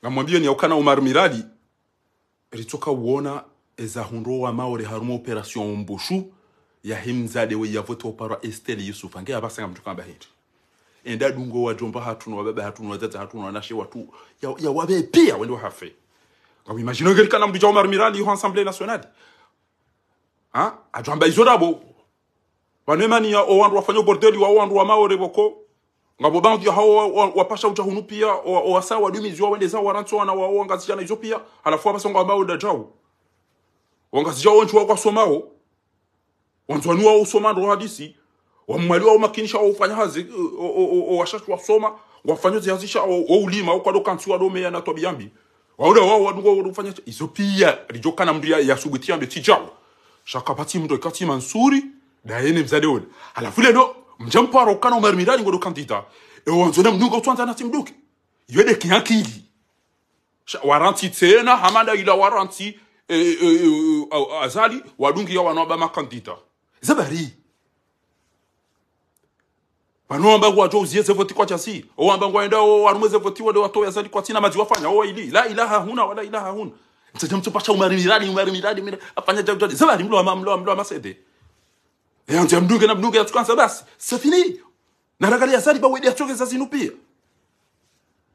ngamwambie ni ukana umar miradi ritoka uona ezahundu wa maore harimo operation mbushu ya yahimzade we yavotwa parwa Estelle Yusufa nge abasanga mtukamba hiti enda dungo wa jomba hatuno wa baba hatuno wazata hatuno wanashe watu ya, ya wabe pia wende wa hafe kwa imagine ngeri na mdu Omar Mirali yuhu Assemblée Nationale ha ajomba ajamba wanwe mani ya owandu wafanya bordeli wa owandu wa maore boko ngabo bantu hao wapasha utahunu pia wasawa dumi zio wende za warantua na wa zijana izo pia halafu hapa songa da dajao kwa wangazija wonchi wakwasomawo wanzwaniwa ndo hadisi wammaliwa womakinisha ufanya hazi uh, uh, uh, washatu wasoma wafanya zihazisha woulima wokwado kansi wadomeya na twabiyambi wauda wao wadungo wodufanya izo pia ya, mndu yasubwitia mbe tijawo pati mdo ikati mansuri da dayene mzade wole, wona halafu leno mjamparo kana umarmirani ngodo kandida mdungo e, mnunga utwanza nati mduke yede kiakili waranti tena hamanda ila waranti, waranti Eh, eh, eh, azali walungiya wanoba makandida zebari vanowamba se voti kwa chasi owamba nguwaendawo warume zevotiwa nde watoya zali kwatsina madzi wafanya ili la ilaha huna wala ilaha huna mtsaja umari umarimirali umarimirali afanya chavitadi zebari mlowa mlo mlo masede ya mdunge na mdunge yatsukansa basi sefini narakalia sali bawedi yachokeza zinu pia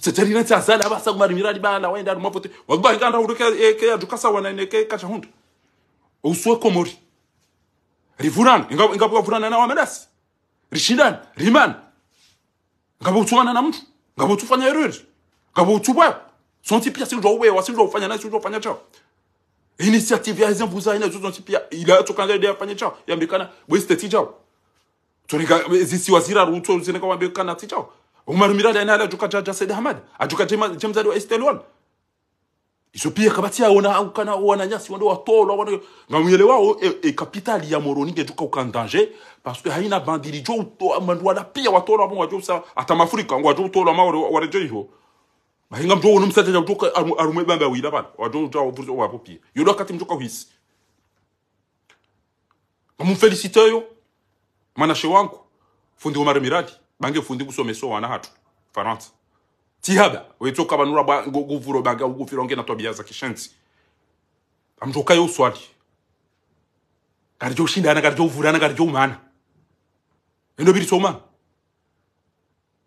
tserine tsazala basa kumari mirari bala waenda ari wakuba ikanda uruke eke adukasa wanaineke kachahunda uswe komori rivurana ingapo vurana na wamedasi rishindani rimani ngapo utsuwana na mtu ngapo utsufanya irori ngapo utsubwa sonti pia sinjwa uwewa sinjwa ufanya na sinjwa ufanya chao initiative ya zimvuza ina zozo pia ila tokanja ile afanye chao yambikana bweste tichao tunika zisiwazira ruto zineka wambikana tichao umar mirada ene ala acuka ca said ahmad acuka ca mzadi wa estelwal izo pia kabati ya ona ukana ona nyasi wando watola wana ngamuyele wao e, e capital ya moroni nge juka uka danger parce que haina bandiri jo to mandu la pia wa watola bongo jo sa ata mafrika ngwa jo tola ma wale jo hiyo bahinga mjo wonu msete jo juka arume bamba wi la bana wa jo vuzo wa wa popi yo lokati mjuka hisi bamu felicite yo manashe wangu fundi Omar Miradi bange fundi bangefundi wana hatu faransa tihada nura ba nguvuro banga ugu filonge na tobia za kishenzi amjoka yo swali kari jo na kari jo na kari jo mana ndo biri soma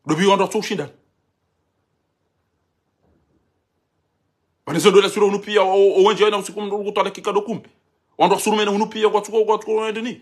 dobi wanda tso shindana vanese ndola sura unupia owenje na usiku mndu kutala kikadokumbe suru surumene unupia kwa tuko kwa tuko ndini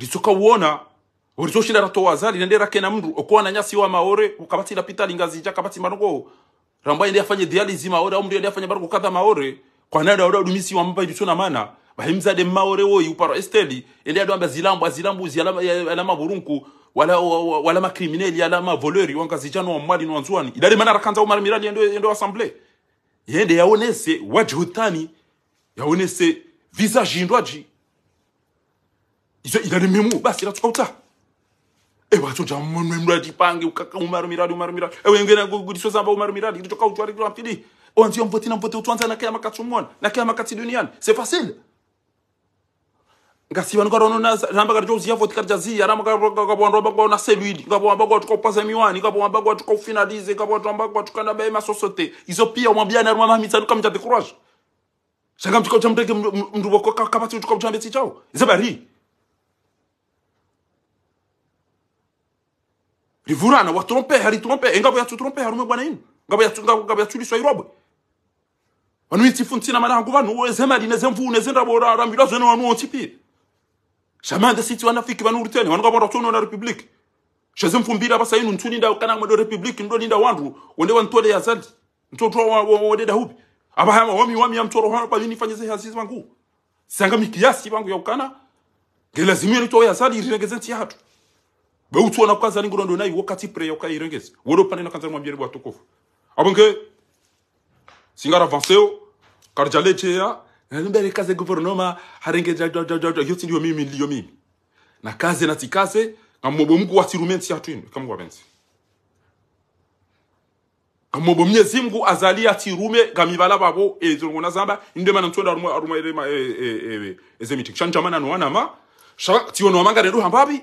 risoka uona risokauona rato wazali nende rake na mndu okoa na nyasi wa maore ukabati la pitali ngazi ja kabati marongo ramba ende afanye dializi maore au mndu ende afanye barongo kadha maore kwa nada oda dumisi wa mba ibisona mana de maore woi uparo esteli ende adwamba zilambu zilambu zilama alama maburunku wala wala makrimineli alama voleri wangazijano wa mwali no nzuani idale mana rakanza umar mirali endo endo assemblée yende yaonese wajhutani yaonese visage indwaji Il a des basi un peu achonja mwe mradi pange ukaka umaru tu umaru miradi ewe ngena gudiso zamba umaru On kutoka On vote, on vote mvoti na mvoti utwanza On kaya makatsu mwana na de nian c'est facile ngasi vanhu karaonona ramba kari choziya voti kari chaziya On kavamba kwaona seluidi ngavamba kwati kaupasa miwani ngavamba un peu tu un peu livurana watorompeha litorompeha eh, ingabo trompe harume bwana ino ngabo yatu ngabo yatuliswa irobwe wanu itifu ntsina marangu vanhu weze mali neze mvune zendabora rambira zvene wanu otipire shamande siti vanafiki vanu rutene wanu vanu ngabora na republic sheze fumbira basa ntuni nda kana mwedo republic ndo ninda wandu wan wantole ya zandi ntoto wa wode da hupi aba hama wami wami ya mtoro hano fanye ze hasizi wangu sanga mikiasi wangu ya ukana ngelazimwe nitoya zali irirengeze nti hatu beutsuwa nakukanzani ngurondo nayi wokati preya ukairengeza wolopane nakanzani mwambiyeri bwa tukufu abonke singara avanseo karjalecheya mbere kaze guvernoma harengeja yoti ndiyo mimi ndiyo mimi na kaze na tikaze kamobo mgu watirumensi hatwini kamungu wabenzi kamobo mnyezi mgu azali tirume gamibala babo ezongona zamba indemana ntonda arumwa arumwa erema ezemitikishanjamana noanama tiyonomanga rendu hambabi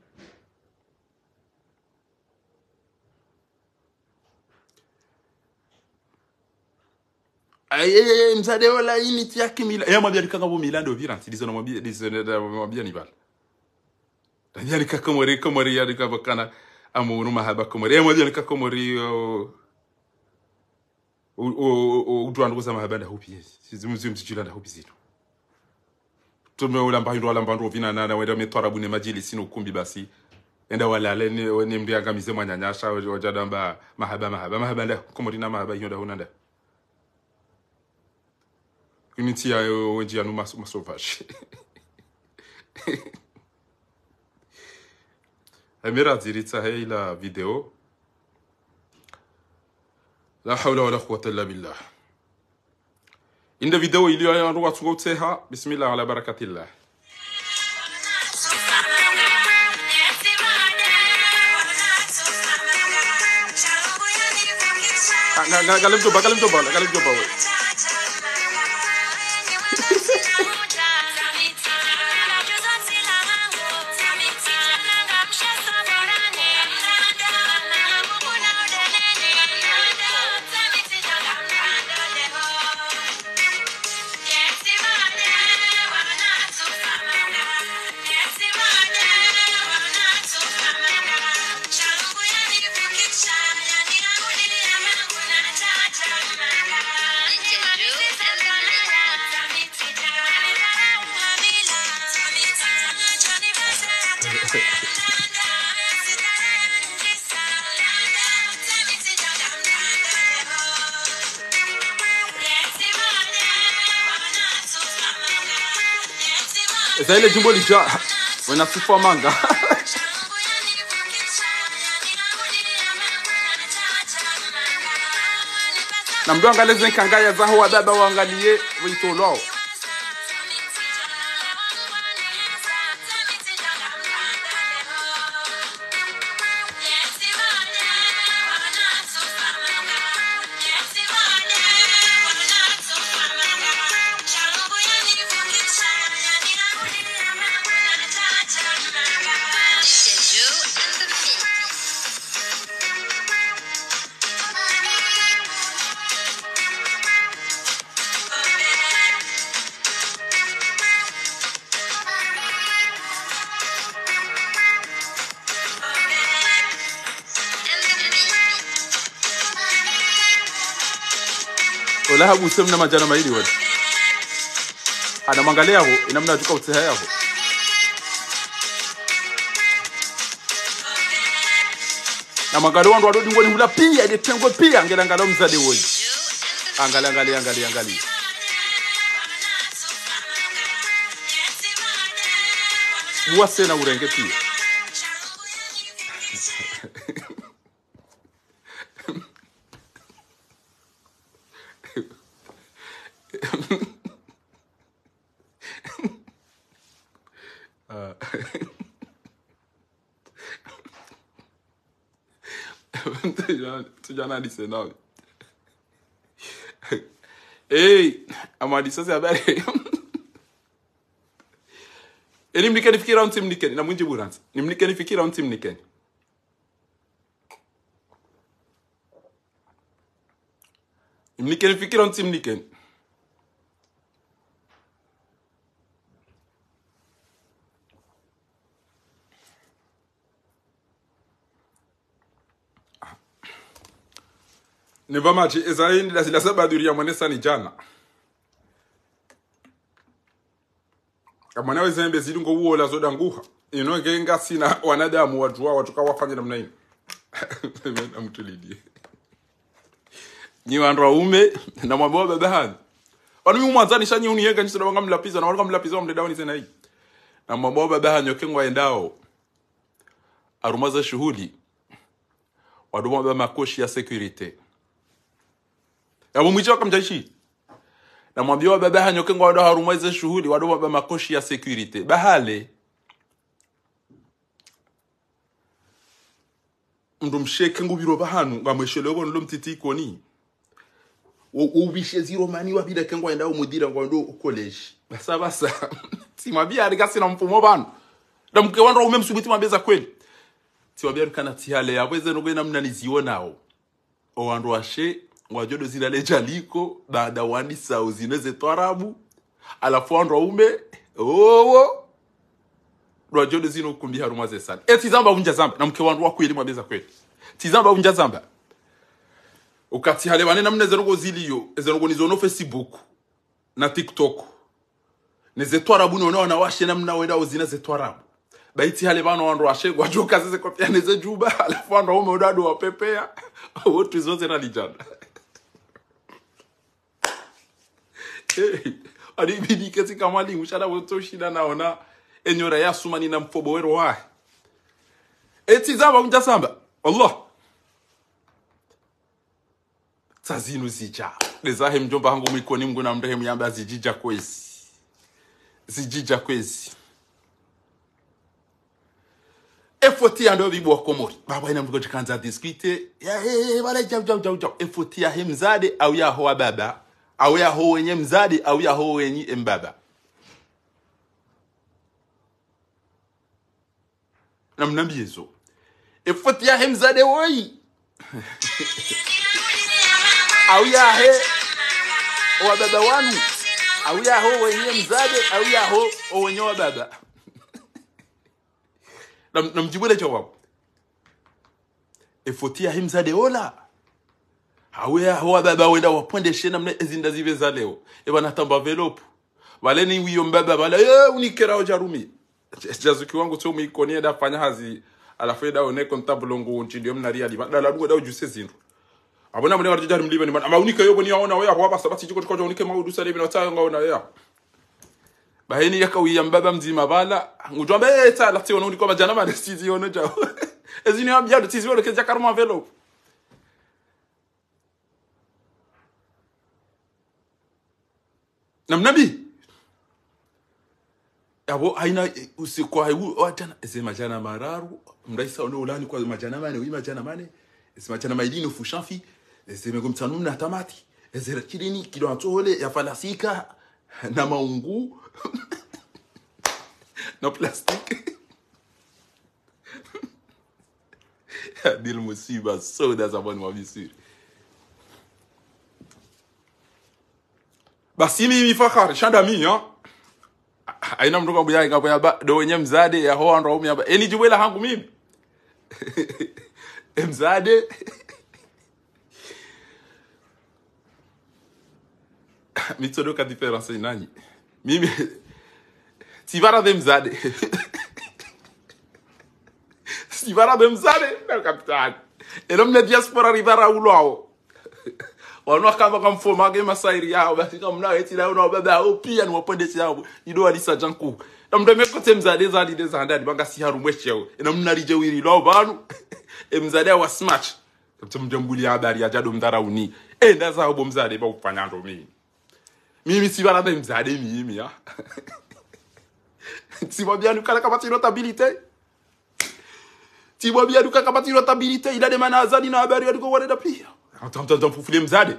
yeye mzade ola initi yake mila yeye mwambia likaka bo milando vira tilizo na mwambia tilizo na mwambia ni bala ndia likaka mori komori ya likaka bakana amuru mahaba komori yeye mwambia likaka komori o utwandu mahaba nda hupi zimzi msijila nda hupi zito tumeula mbayo ndo ala vina nana wenda metwara bune majili sino kumbi basi enda walale ni mdiangamize mwanyanyasha wajadamba mahaba mahaba mahaba nda komori na mahaba hiyo nda hunanda Unity ya yo wenji ya nou masovaj. Amira dirita hei la video. La hawla wala khuwata illa billah. Inde video iliyo ya nruwa tungoteha. Bismillah ala barakatillah. Galip coba, galip coba, galip coba, wey. na na. za ile jimbo lisha wanasifua manga nambiwa angaleze nkangaya zaho wababa waangalie weitolao lahabu sio na majana maili wote anamwangalia hapo inamna atuka utehe hapo na mwangalia wandu wadodi ngoni mla pia detengwe pia angela angalau mzade wote angalia angalia angalia angalia muwase na urenge pia Journaliste, c'est Ei, amadisa se habari. il me qualifica um team niken, na muito burante. ni me qualifica um time niken. il me qualifica um team niken. nivamachi ezaini lasilasabaduria mwenesani jana uo la zoda nguha. Ino genga sina wanadamu watu wao watuka wafanye namna hii namtulidie nyi wandu ume na mwambao babahani Wanu mi wanumi mwanzani shanyi uniyenga nyisina wanga mlapiza na wanga mlapiza wa mledawa nisena hii na mwambao babahani yokengwa endao arumaza shuhudi Wadumwa ba makoshi ya security yabomwicha wakamjaishi namwambia babaha nyokengo wado harumweze shughuli wado baba makoshi ya security bahale mndu msheke ngubiro bahanu ngamweshele bonlo mtitikoni ubishe ziro mani wabida kengo aenda umudira ngondo college basa basa timwambia alika na mpumo banu na mke ume msubiti mabeza kweli timwambia kana tihale yaweze nogwe namna nizionao owandu ashe ngwajyodo zinaleja liko dada wandisa uzineze twarabu alafu andwa ume owo lwajyodo zinokumbia rumaze sana e eh, tizamba unja zamba na mke wandu wakweli mwabeza kweli tizamba unja zamba ukati hale banena mune zenogo ziliyo zenogo nizono facebook na tiktok neze twarabu none wanawashe namna wenda uzina ze twarabu baiti hale bano wandu washe gwajuka zize kopya neze juba alafu wandu ume udadu wapepea wotu zoze na lijana alibidi katika mali ushara woto shida naona enyora ya sumani na wero wa eti zaba samba Allah tazinu zija dezahe mjomba hangu mwikoni mgu na mrehemu mnyamba zijija kwezi zijija kwezi efoti ya ndovi bwa komori baba ina mtuko jikanza diskwite. ya hee, he jau jau jau jau efoti ya hemzade au ya hoa baba au ya ho wenye mzadi au ya ho wenye mbaba namnambizo ifut ya mzade woyi au wa baba wanu au ho wenye mzade au o wenye wababa namjibule chowapo ifut ya mzade ola hawe hawa baba wenda wapwende shena mne ezinda zive za leo natamba velopu wale ni wiyo mbaba wale vala ee, unikera oja rumi jazuki wangu tu muikoni eda fanya hazi alafu eda oneko ntabulongo ntindio mnari ali badala duwe da ujuse zindu abona mune mlibe ni libani ama unike yobo ni aona weya hwaba sabati jiko tukojo unike maudu na watayo nga wana wea baheni yaka wiyo mbaba mzima bala ngujwa mbeta eh, lati ono uniko majana mane sizi ono jao ezini abya tizi kezi ya karuma velopu namnabi yabo haina usiku haibu atana ese majana mararu mraisa ono ulani kwa majana mane wima majana mane ese majana maidini fushafi ese megomtsanu na tamati ese kilini kilo atole ya falasika na maungu na plastic dil musiba so za bwana wa misiri basi mimi mimi ya aina mtu kabu yake kapo ya do wenye mzade ya ho ndo umi hapa eni jibwela hangu mimi mzade mitsodoka difference nanyi mimi sivara de mzade sivara de mzade kapitani elo mne diaspora rivara ulwao wanoa kamba kamfoma age masairi yao basi kamnawetila unaobaba ao pia niwapondesi yao idoalisa janku namndamekotse mzade zalide zandani bangasihariumwecheo enamnalijewililao banu emzade wa smatch mtmjambuli habari ajado mdharauni enda zabo mzade baufanya ndo mimi mimi sibalaba mzade mimi ya tibabianukala kama tinotabilite tibabianukala kama tinotabilite ilademana azadi na habari aliko waneda pia kantamtanza mfufule mzade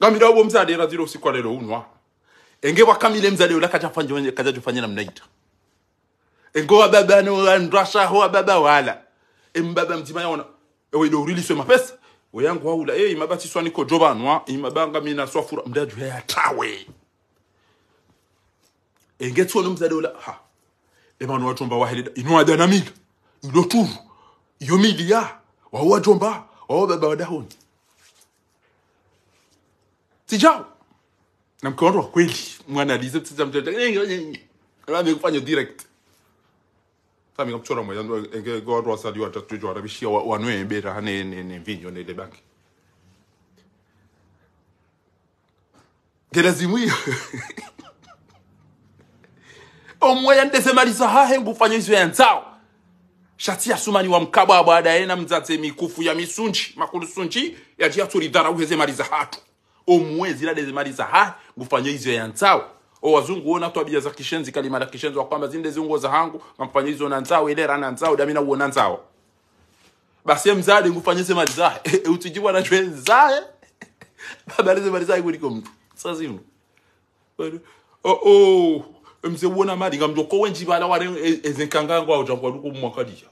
kamira uwo mzade razira usiku lero unwa enge wakamile mzade ula kachafanya kachafanya namna ita engo wa ho baba wala embaba mtima yona ewe eh, do release mapesa weyangu haula eh imabati swani ko jobanwa imabanga mina swafura mdaju eh, ya tawe enge tsono mzade ula ha emanu watomba wahilida inua dynamic iloturu iyo milia wao watomba wao baba wadahoni sijao na mke wangu wa kweli mwanalize amekufanya direct sami kamchora moja enge watu wasali watatuja warabishia wanwe bera hane ne vinyo ne lebanki ngelazimwiyo omweya ndesemaliza hahe ngufanya izyo ya nzao shati yasumani wa mkabwa abwadaye na mdzatse mikufu ya misunji makulu sunji uheze dharauhezemaliza hatu omwezi ila mali za ha ngufanya hizo ya ntao o wazungu wona twabia za kishenzi kali mara kishenzi kwamba zinde zungu za hangu mafanya hizo na ntao ile rana ntao nzao damina uona ntao basi mzade ngufanye sema za e, eh, utijibu na chwenzae baba lezi mali za kuliko mtu sasa hivi o o mze wona mali ngamjo ko wenji bala wale ezinkangangwa eh, eh, au jambo luko mwakadia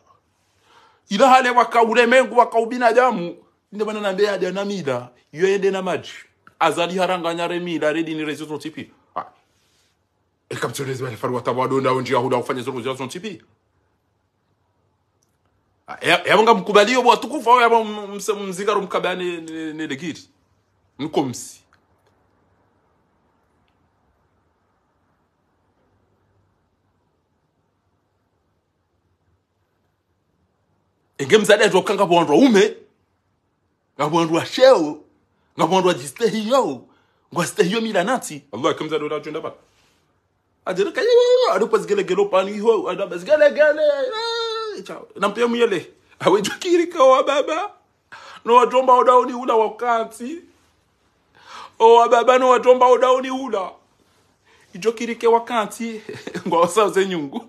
ila hale wakaule mengu wakaubina damu ndio bana nambia dia namida yoende na maji azali haranganya remi la redi ni rezo tipi. Ah. E zontsipi ekapitalism alifarwa tawadonda njia huda kufanya zoro zao zontsipi ah, yabonga mkubalio bwa tukufa au yabo mzingaro mkabani ni legit nkomsi enge mzadi atokanga bwandwa ume ngabwandwa shewo Nga bon do a jiste yi yo. Ngo a jiste yi yo mila nati. Allah ke mzade wadan jonde bak. A jede kaya yo yo yo. A do pasgele gelo pan yi yo. A do pasgele gelo. Nan peyo myele. A wejou ki rike wababa. Nou a jomba wadan yi yula wakanti. Ou wababa nou a jomba wadan yi yula. Ijou ki rike wakanti. Ngo a osa wazen yungu.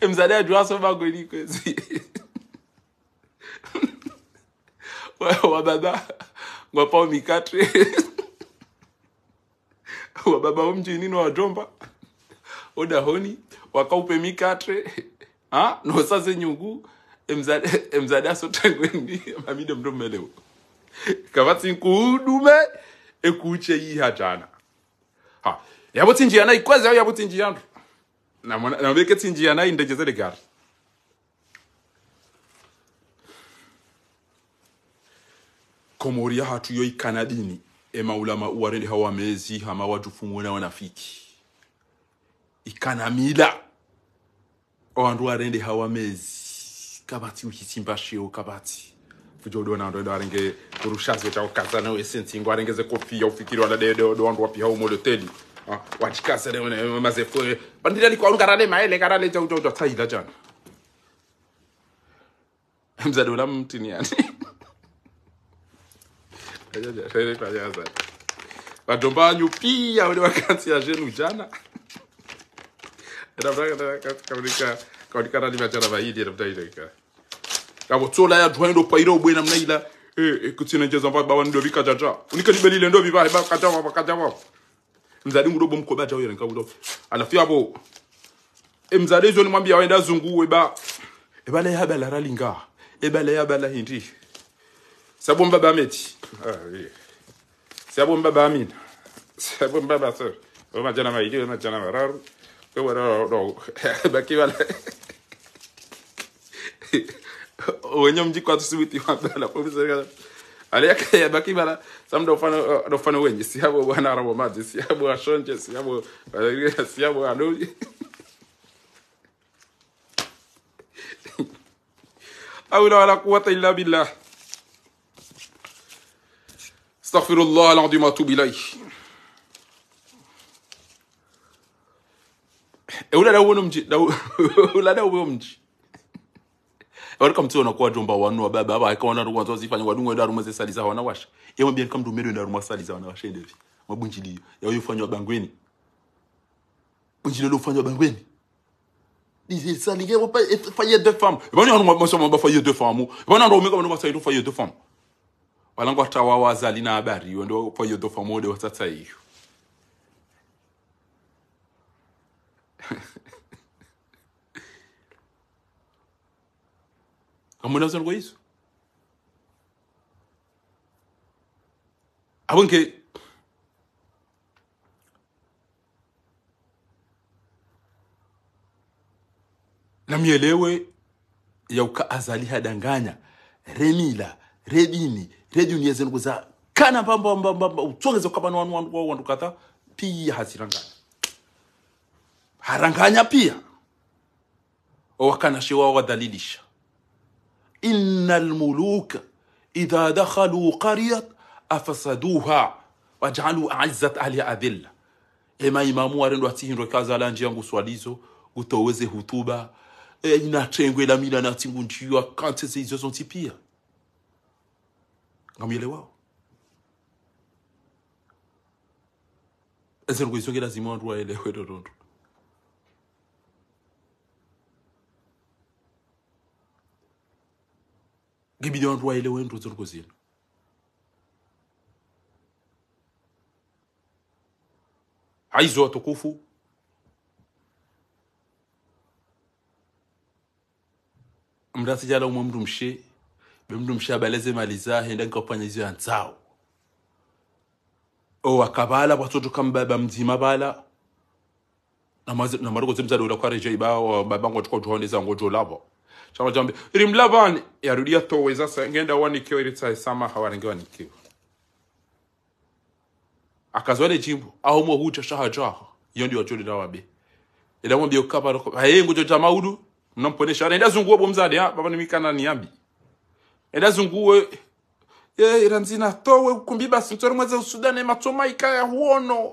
E mzade a jwa so bagweni kwenzi. wababa wapao mikatre wababa omjinino wajomba odahoni wakaupe mikatre ha nosaze nyungu emzadasotangweni mamide mndomelewo kavatsi nkuudume ekuche yiha jana ha yavotsinjiyana ikwazi yavo yavotsinjiyanu naveke tsinjiyana indejezele gari komoriya hatu yoi kanadini e maulama uwarendi hawa mezi hama waju fumu wena wanafiki ikanamila owandu warendi hawa mezi kabati uchichimba sheo kabati fujodi wanandu endo arenge kurushazi cha ukazana wesentingo arengeze kofia ufikiri wala dedo do wandu wapi hao moloteli ah, wachikasa leo na mazefu bandira ni kwaunga rale maele karale cha utoto tsaida jana mzadola mtini yani vatombanyu piya une vakansiya zvenhu jana kautikanani vachana vaidira mutaitaika kavotsola yadzwa ubwena mnaila eh, eh, kutsinenjeza mbababa nidovi kachacha unikadibelile ndovi vakatawa vakatawa mzadi ngudobo mkobata uyo nkabudo alafu yapo emzadi eh, izoni mwambia waenda zunguwe ba ebala yabalaralinga ebala yabala hindi Sabou mbaba meti. Sabou mbaba min. Sabou mbaba se. Oman janama idyo. Oman janama rar. Oman janama rar. Oman janama rar. Bakibala. Owenyom dikwa tu soubiti. Oman janama rar. Oman janama rar. Oman janama rar. Oman janama rar. Bakibala. Sam dofano wenye. Siyabou anar wamanje. Siyabou asyonje. Siyabou anou. Aou la wala kuwata illa billah. استغفر الله العظيم واتوب اليه ula no mji ula nauwe mji warika eh, mtu wanakuwa jomba wanua baba aba akawa na ruwanzo zifanya wadunga enda rumwe zesaliza bien ça gars pas de femme. on va moi faillir deux on femmes walangu watawawaza lina habariwa ndo poyo do famode watata hiyo amunazo ngo yizo abonke namielewe yauka azali hadanganya remila redini reduniye nguza kana mbamba mbamba utsongeze kwabana wanu wanu wao wandu kata pia haziranganya haranganya pia wakanashe wao wadhalilisha inna almuluka idha dakhalu qaryat afasaduha wajalu aizzat ahliha adhilla ema imamu arendo atihindwe kazala njia nguswalizo gutoweze hutuba e, inatrengwe lamila natingu njiwa kantese izo zontipia Gamyele waw. Ensen kouzi yon ge la zimwa an rwa ele wè do dondron. Gibi de an rwa ele wè an rwa zon kouzi yon. Aiz wotokou fou. Amda se jala ou mamdou mshe. be mndu mshabaleze mali zahe ndankapwanyaziwa nzawo o akabala kama baba mzima bala na maruko zimza kwa iba wa baba zemzalola kwareja ibawo za tukotuhondeza ngojolavo chama jambi iri mlavani yarudia toweza ngenda wani wanikiwa iri tsaisama wani wanikiwa akazwane chimbo ahomwe hucha shaha jaha iyo ndio wacholi na wabi ila mwambie ukapa hayengo jota maudu mnamponesha anaenda zunguo bomzadi ha ah, baba nimikana niambi era zunguwe ye iranzina towe ukumbiba. sintori mweze usudane matoma ikaya huono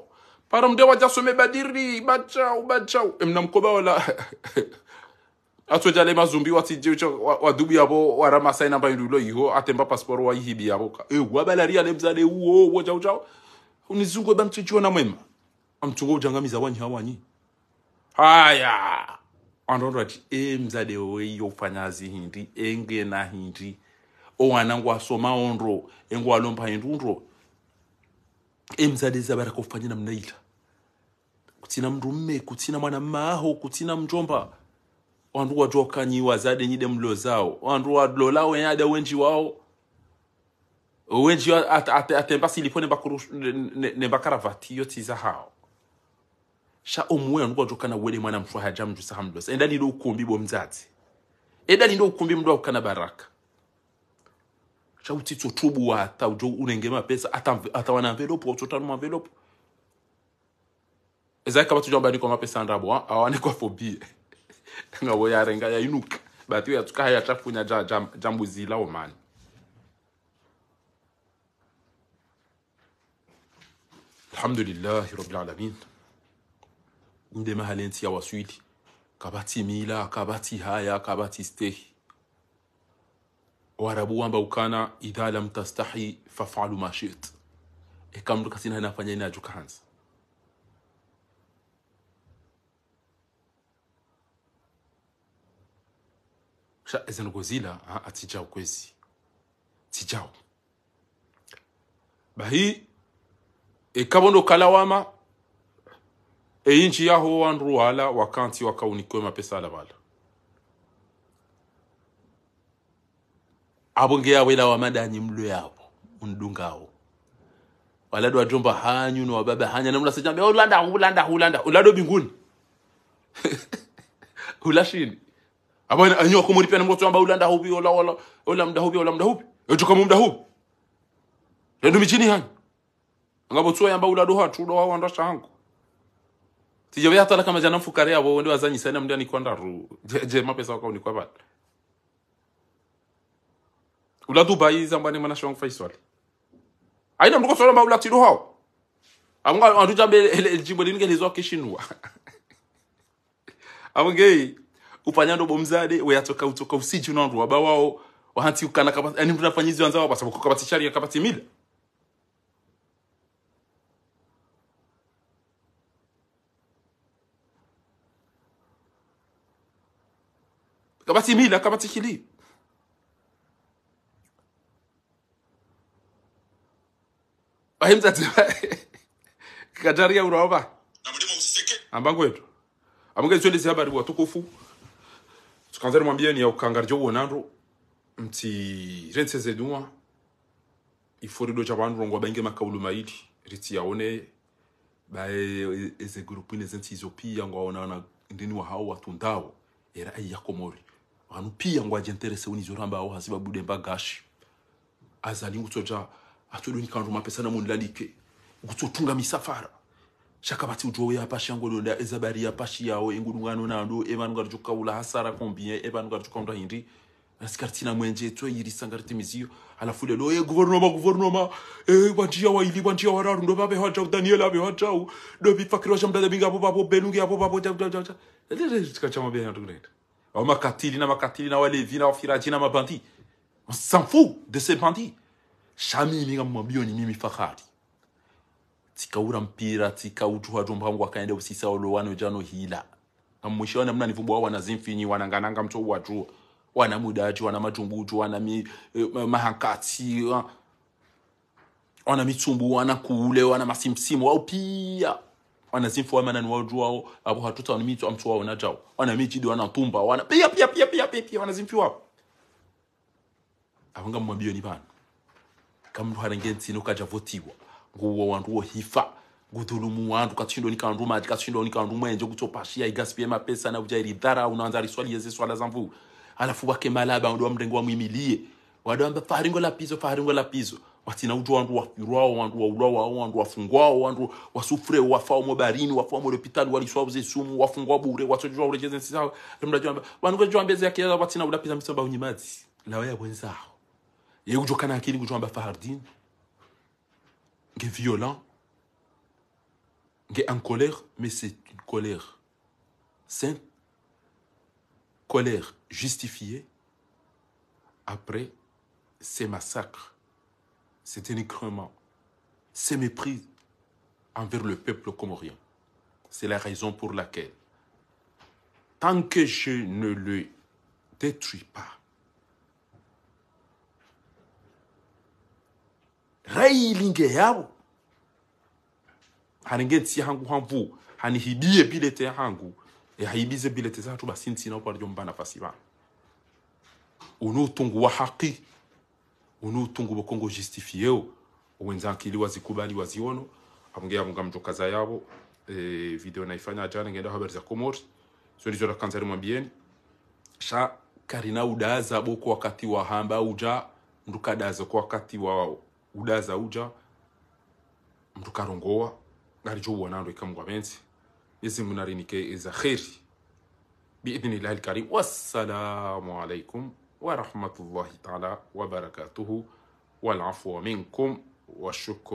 para mde wajasome badiri bachau bachau emna mkoba wala jale mazumbi watije cho wadubu yabo warama saina ba yudulo iho atemba pasporo wa ihibi yabo ka e eh, wabalari ale mzale uo wo chau chau unizungu ba mchichio na mwema amtungo ujangamiza wanyi hawanyi haya Anonwa ji, e eh, mzade we yofanyazi hindi, enge na hindi owana ngwasoma onro endunro indundro bara abaraka kufanyana mnaita kutina mndumme kutina mwana maho kutina mjomba wandu nyi wazade nyide mlo zao wandu wadlolao yade wenji wao wenji at at at ne, atemba silipone nembakaravatiyo tiza hao sha omwe wandu na wele mwana mshwa haja mjusa hamlosa endalindo ukumbi bomzazi endalindo ukumbi mdo wakukana baraka tsha utsi tsotobua ata ujo unenge mapesa ata, ata wana envelope watsotana mu envelope ezali kama tujo ambanikwa mapesa andabo awanekwa fobie ngabo yarenga yainuka ya yatsuka haya yatshafunya jambuzila jam, jam alhamdulillah rabbil alamin ndema halenti ya waswili kabati mila kabati haya kabati stehi warabu wamba ukana idha lam tastahi fafalu ma shit ekamndu kasina anafanya ina ajukahanza sha ezenogozila atijao kwezi tijao bahi ekavondo kalawama einji yaho wandu wala wakanti wakaunikwe mapesa ala vala abonge abo ngeyawela wamadanyi mlo yabo undungawo walado wajomba hanyu na wababa hanya namula sejambe ulanda ulanda ulanda ulado binguni ulashini abona anyo kumuri pia namgo tsamba ulanda hubi ola ola ola mda hubi ola mda hubi ejo kama mda hubi ndo michini hanyu ngabo tswa yamba ulado hatu do wa ndo shangu tijawe hata kama jana mfukare abo ndo ndio wazanyisana mndio kwanda ru je, mapesa wako ni kwa bana ulatu bayiza mbani mwana shwangu faisal aina mko ma ula ulatu hao amwa antu jambe eljimbo linge lizwa kishinwa amngei upanyando bomzade atoka utoka usiji unandu waba wao wahanti ukana kapati yani mtu nafanyizi wanzao kwa sababu kapati shari ya kapati mila kapati mila kapati kilio ahimza tiba kadari ya unaomba ambangwetu amuge twende zihabari wa tukufu tukanzere mwambie ni ukangarjo wonandro mti renseze duwa iforido cha bandu ngwa bange makaulu maidi riti yaone bae eze grupine zenti izopia ngwa onana ndini wa hao watu ndao era ai yakomori wanu pia ngwa jenterese unizoramba au hasibabude mbagashi azalingu tsoja atodonyi kandu mapesana mundilalike kutsotunga misafara chakabati utowe yapashi yangodonda ezabari yapashi yawo engudungano nando evanu hasara kombinye evanu ngati chokaunda hindi asikati tina mwenje tsoyirisa ngati timiziyo alafu foule ye eh, guvernoma guvernoma e wanjia waili wanjia wararu ndo vape daniel binga apo bena on s'en fout de ces bandits shamimi ngamwambio ni mimi fahari tikaura mpira tikautuha tumba wangu akaenda usisa olowano jano hila amwisho wana mna nivumbo wao zimfinyi wanangananga mto watu wana mudaji wana matumbutu wana mi, eh, mahakati wana mitumbu wana kuule wana masimsimu wao pia wana zimfu wa manani wao abu hatuta wana wanamitu amtu wao najao wana mijidi wana tumba wana pia pia pia pia pia, pia wana zimfu wao avanga mwambio ni bana kamndu harengenzine ukajavotiwa nguwo wandu wohifa gudhulumu wandu katshindo nikandu maji katshindo nikandu mwenje kutsopashia igaspie mapesa na ujairi dhara unaanza riswalia ziswala za mvuu alafu wake malaba wandu wa mwimilie wadu amba faringo la pizo faringo la pizo watina ujo wandu wafirwao wandu waulawao wandu wafungwao wandu mo wafao mobarini wafao molopitali sumu wa fungwa bure wa watojwa urejeze nsisao lemrajwamba wandu kujwambeze yakia watina ulapita misamba unyimazi lawa ya wenzao y a akili kujamba qui violents, violent est en colère mais c'est une colère sainte colère justifiée après ces massacres ces dénigrements ces mépris envers le peuple comorien c'est la raison pour laquelle tant que je ne le détruis pas railinge yabo hanengetsi hangu hamvu hanihidie bilete ya hangu e, haibize bilete zatu basintsina upo alijomba nafasi ba unutungu wa haki wa kongo justifieo wenzanke ili wazikubali waziono amgea abongea abonga za yabo e, video naifanya jana ngenda habari za Comores sio kanza kanzari mwambieni sha karina udaza boko wakati wa hamba uja ndukadaza kwa wakati wao uda zauja mtu karongoa narichouwa nando ikamgwa bensi mwenyezi mungu narinike eza kheri biidhnillahi lkarim wassalamu alaikum ورحمة الله تعالى وبركاته والعفو منكم والشكر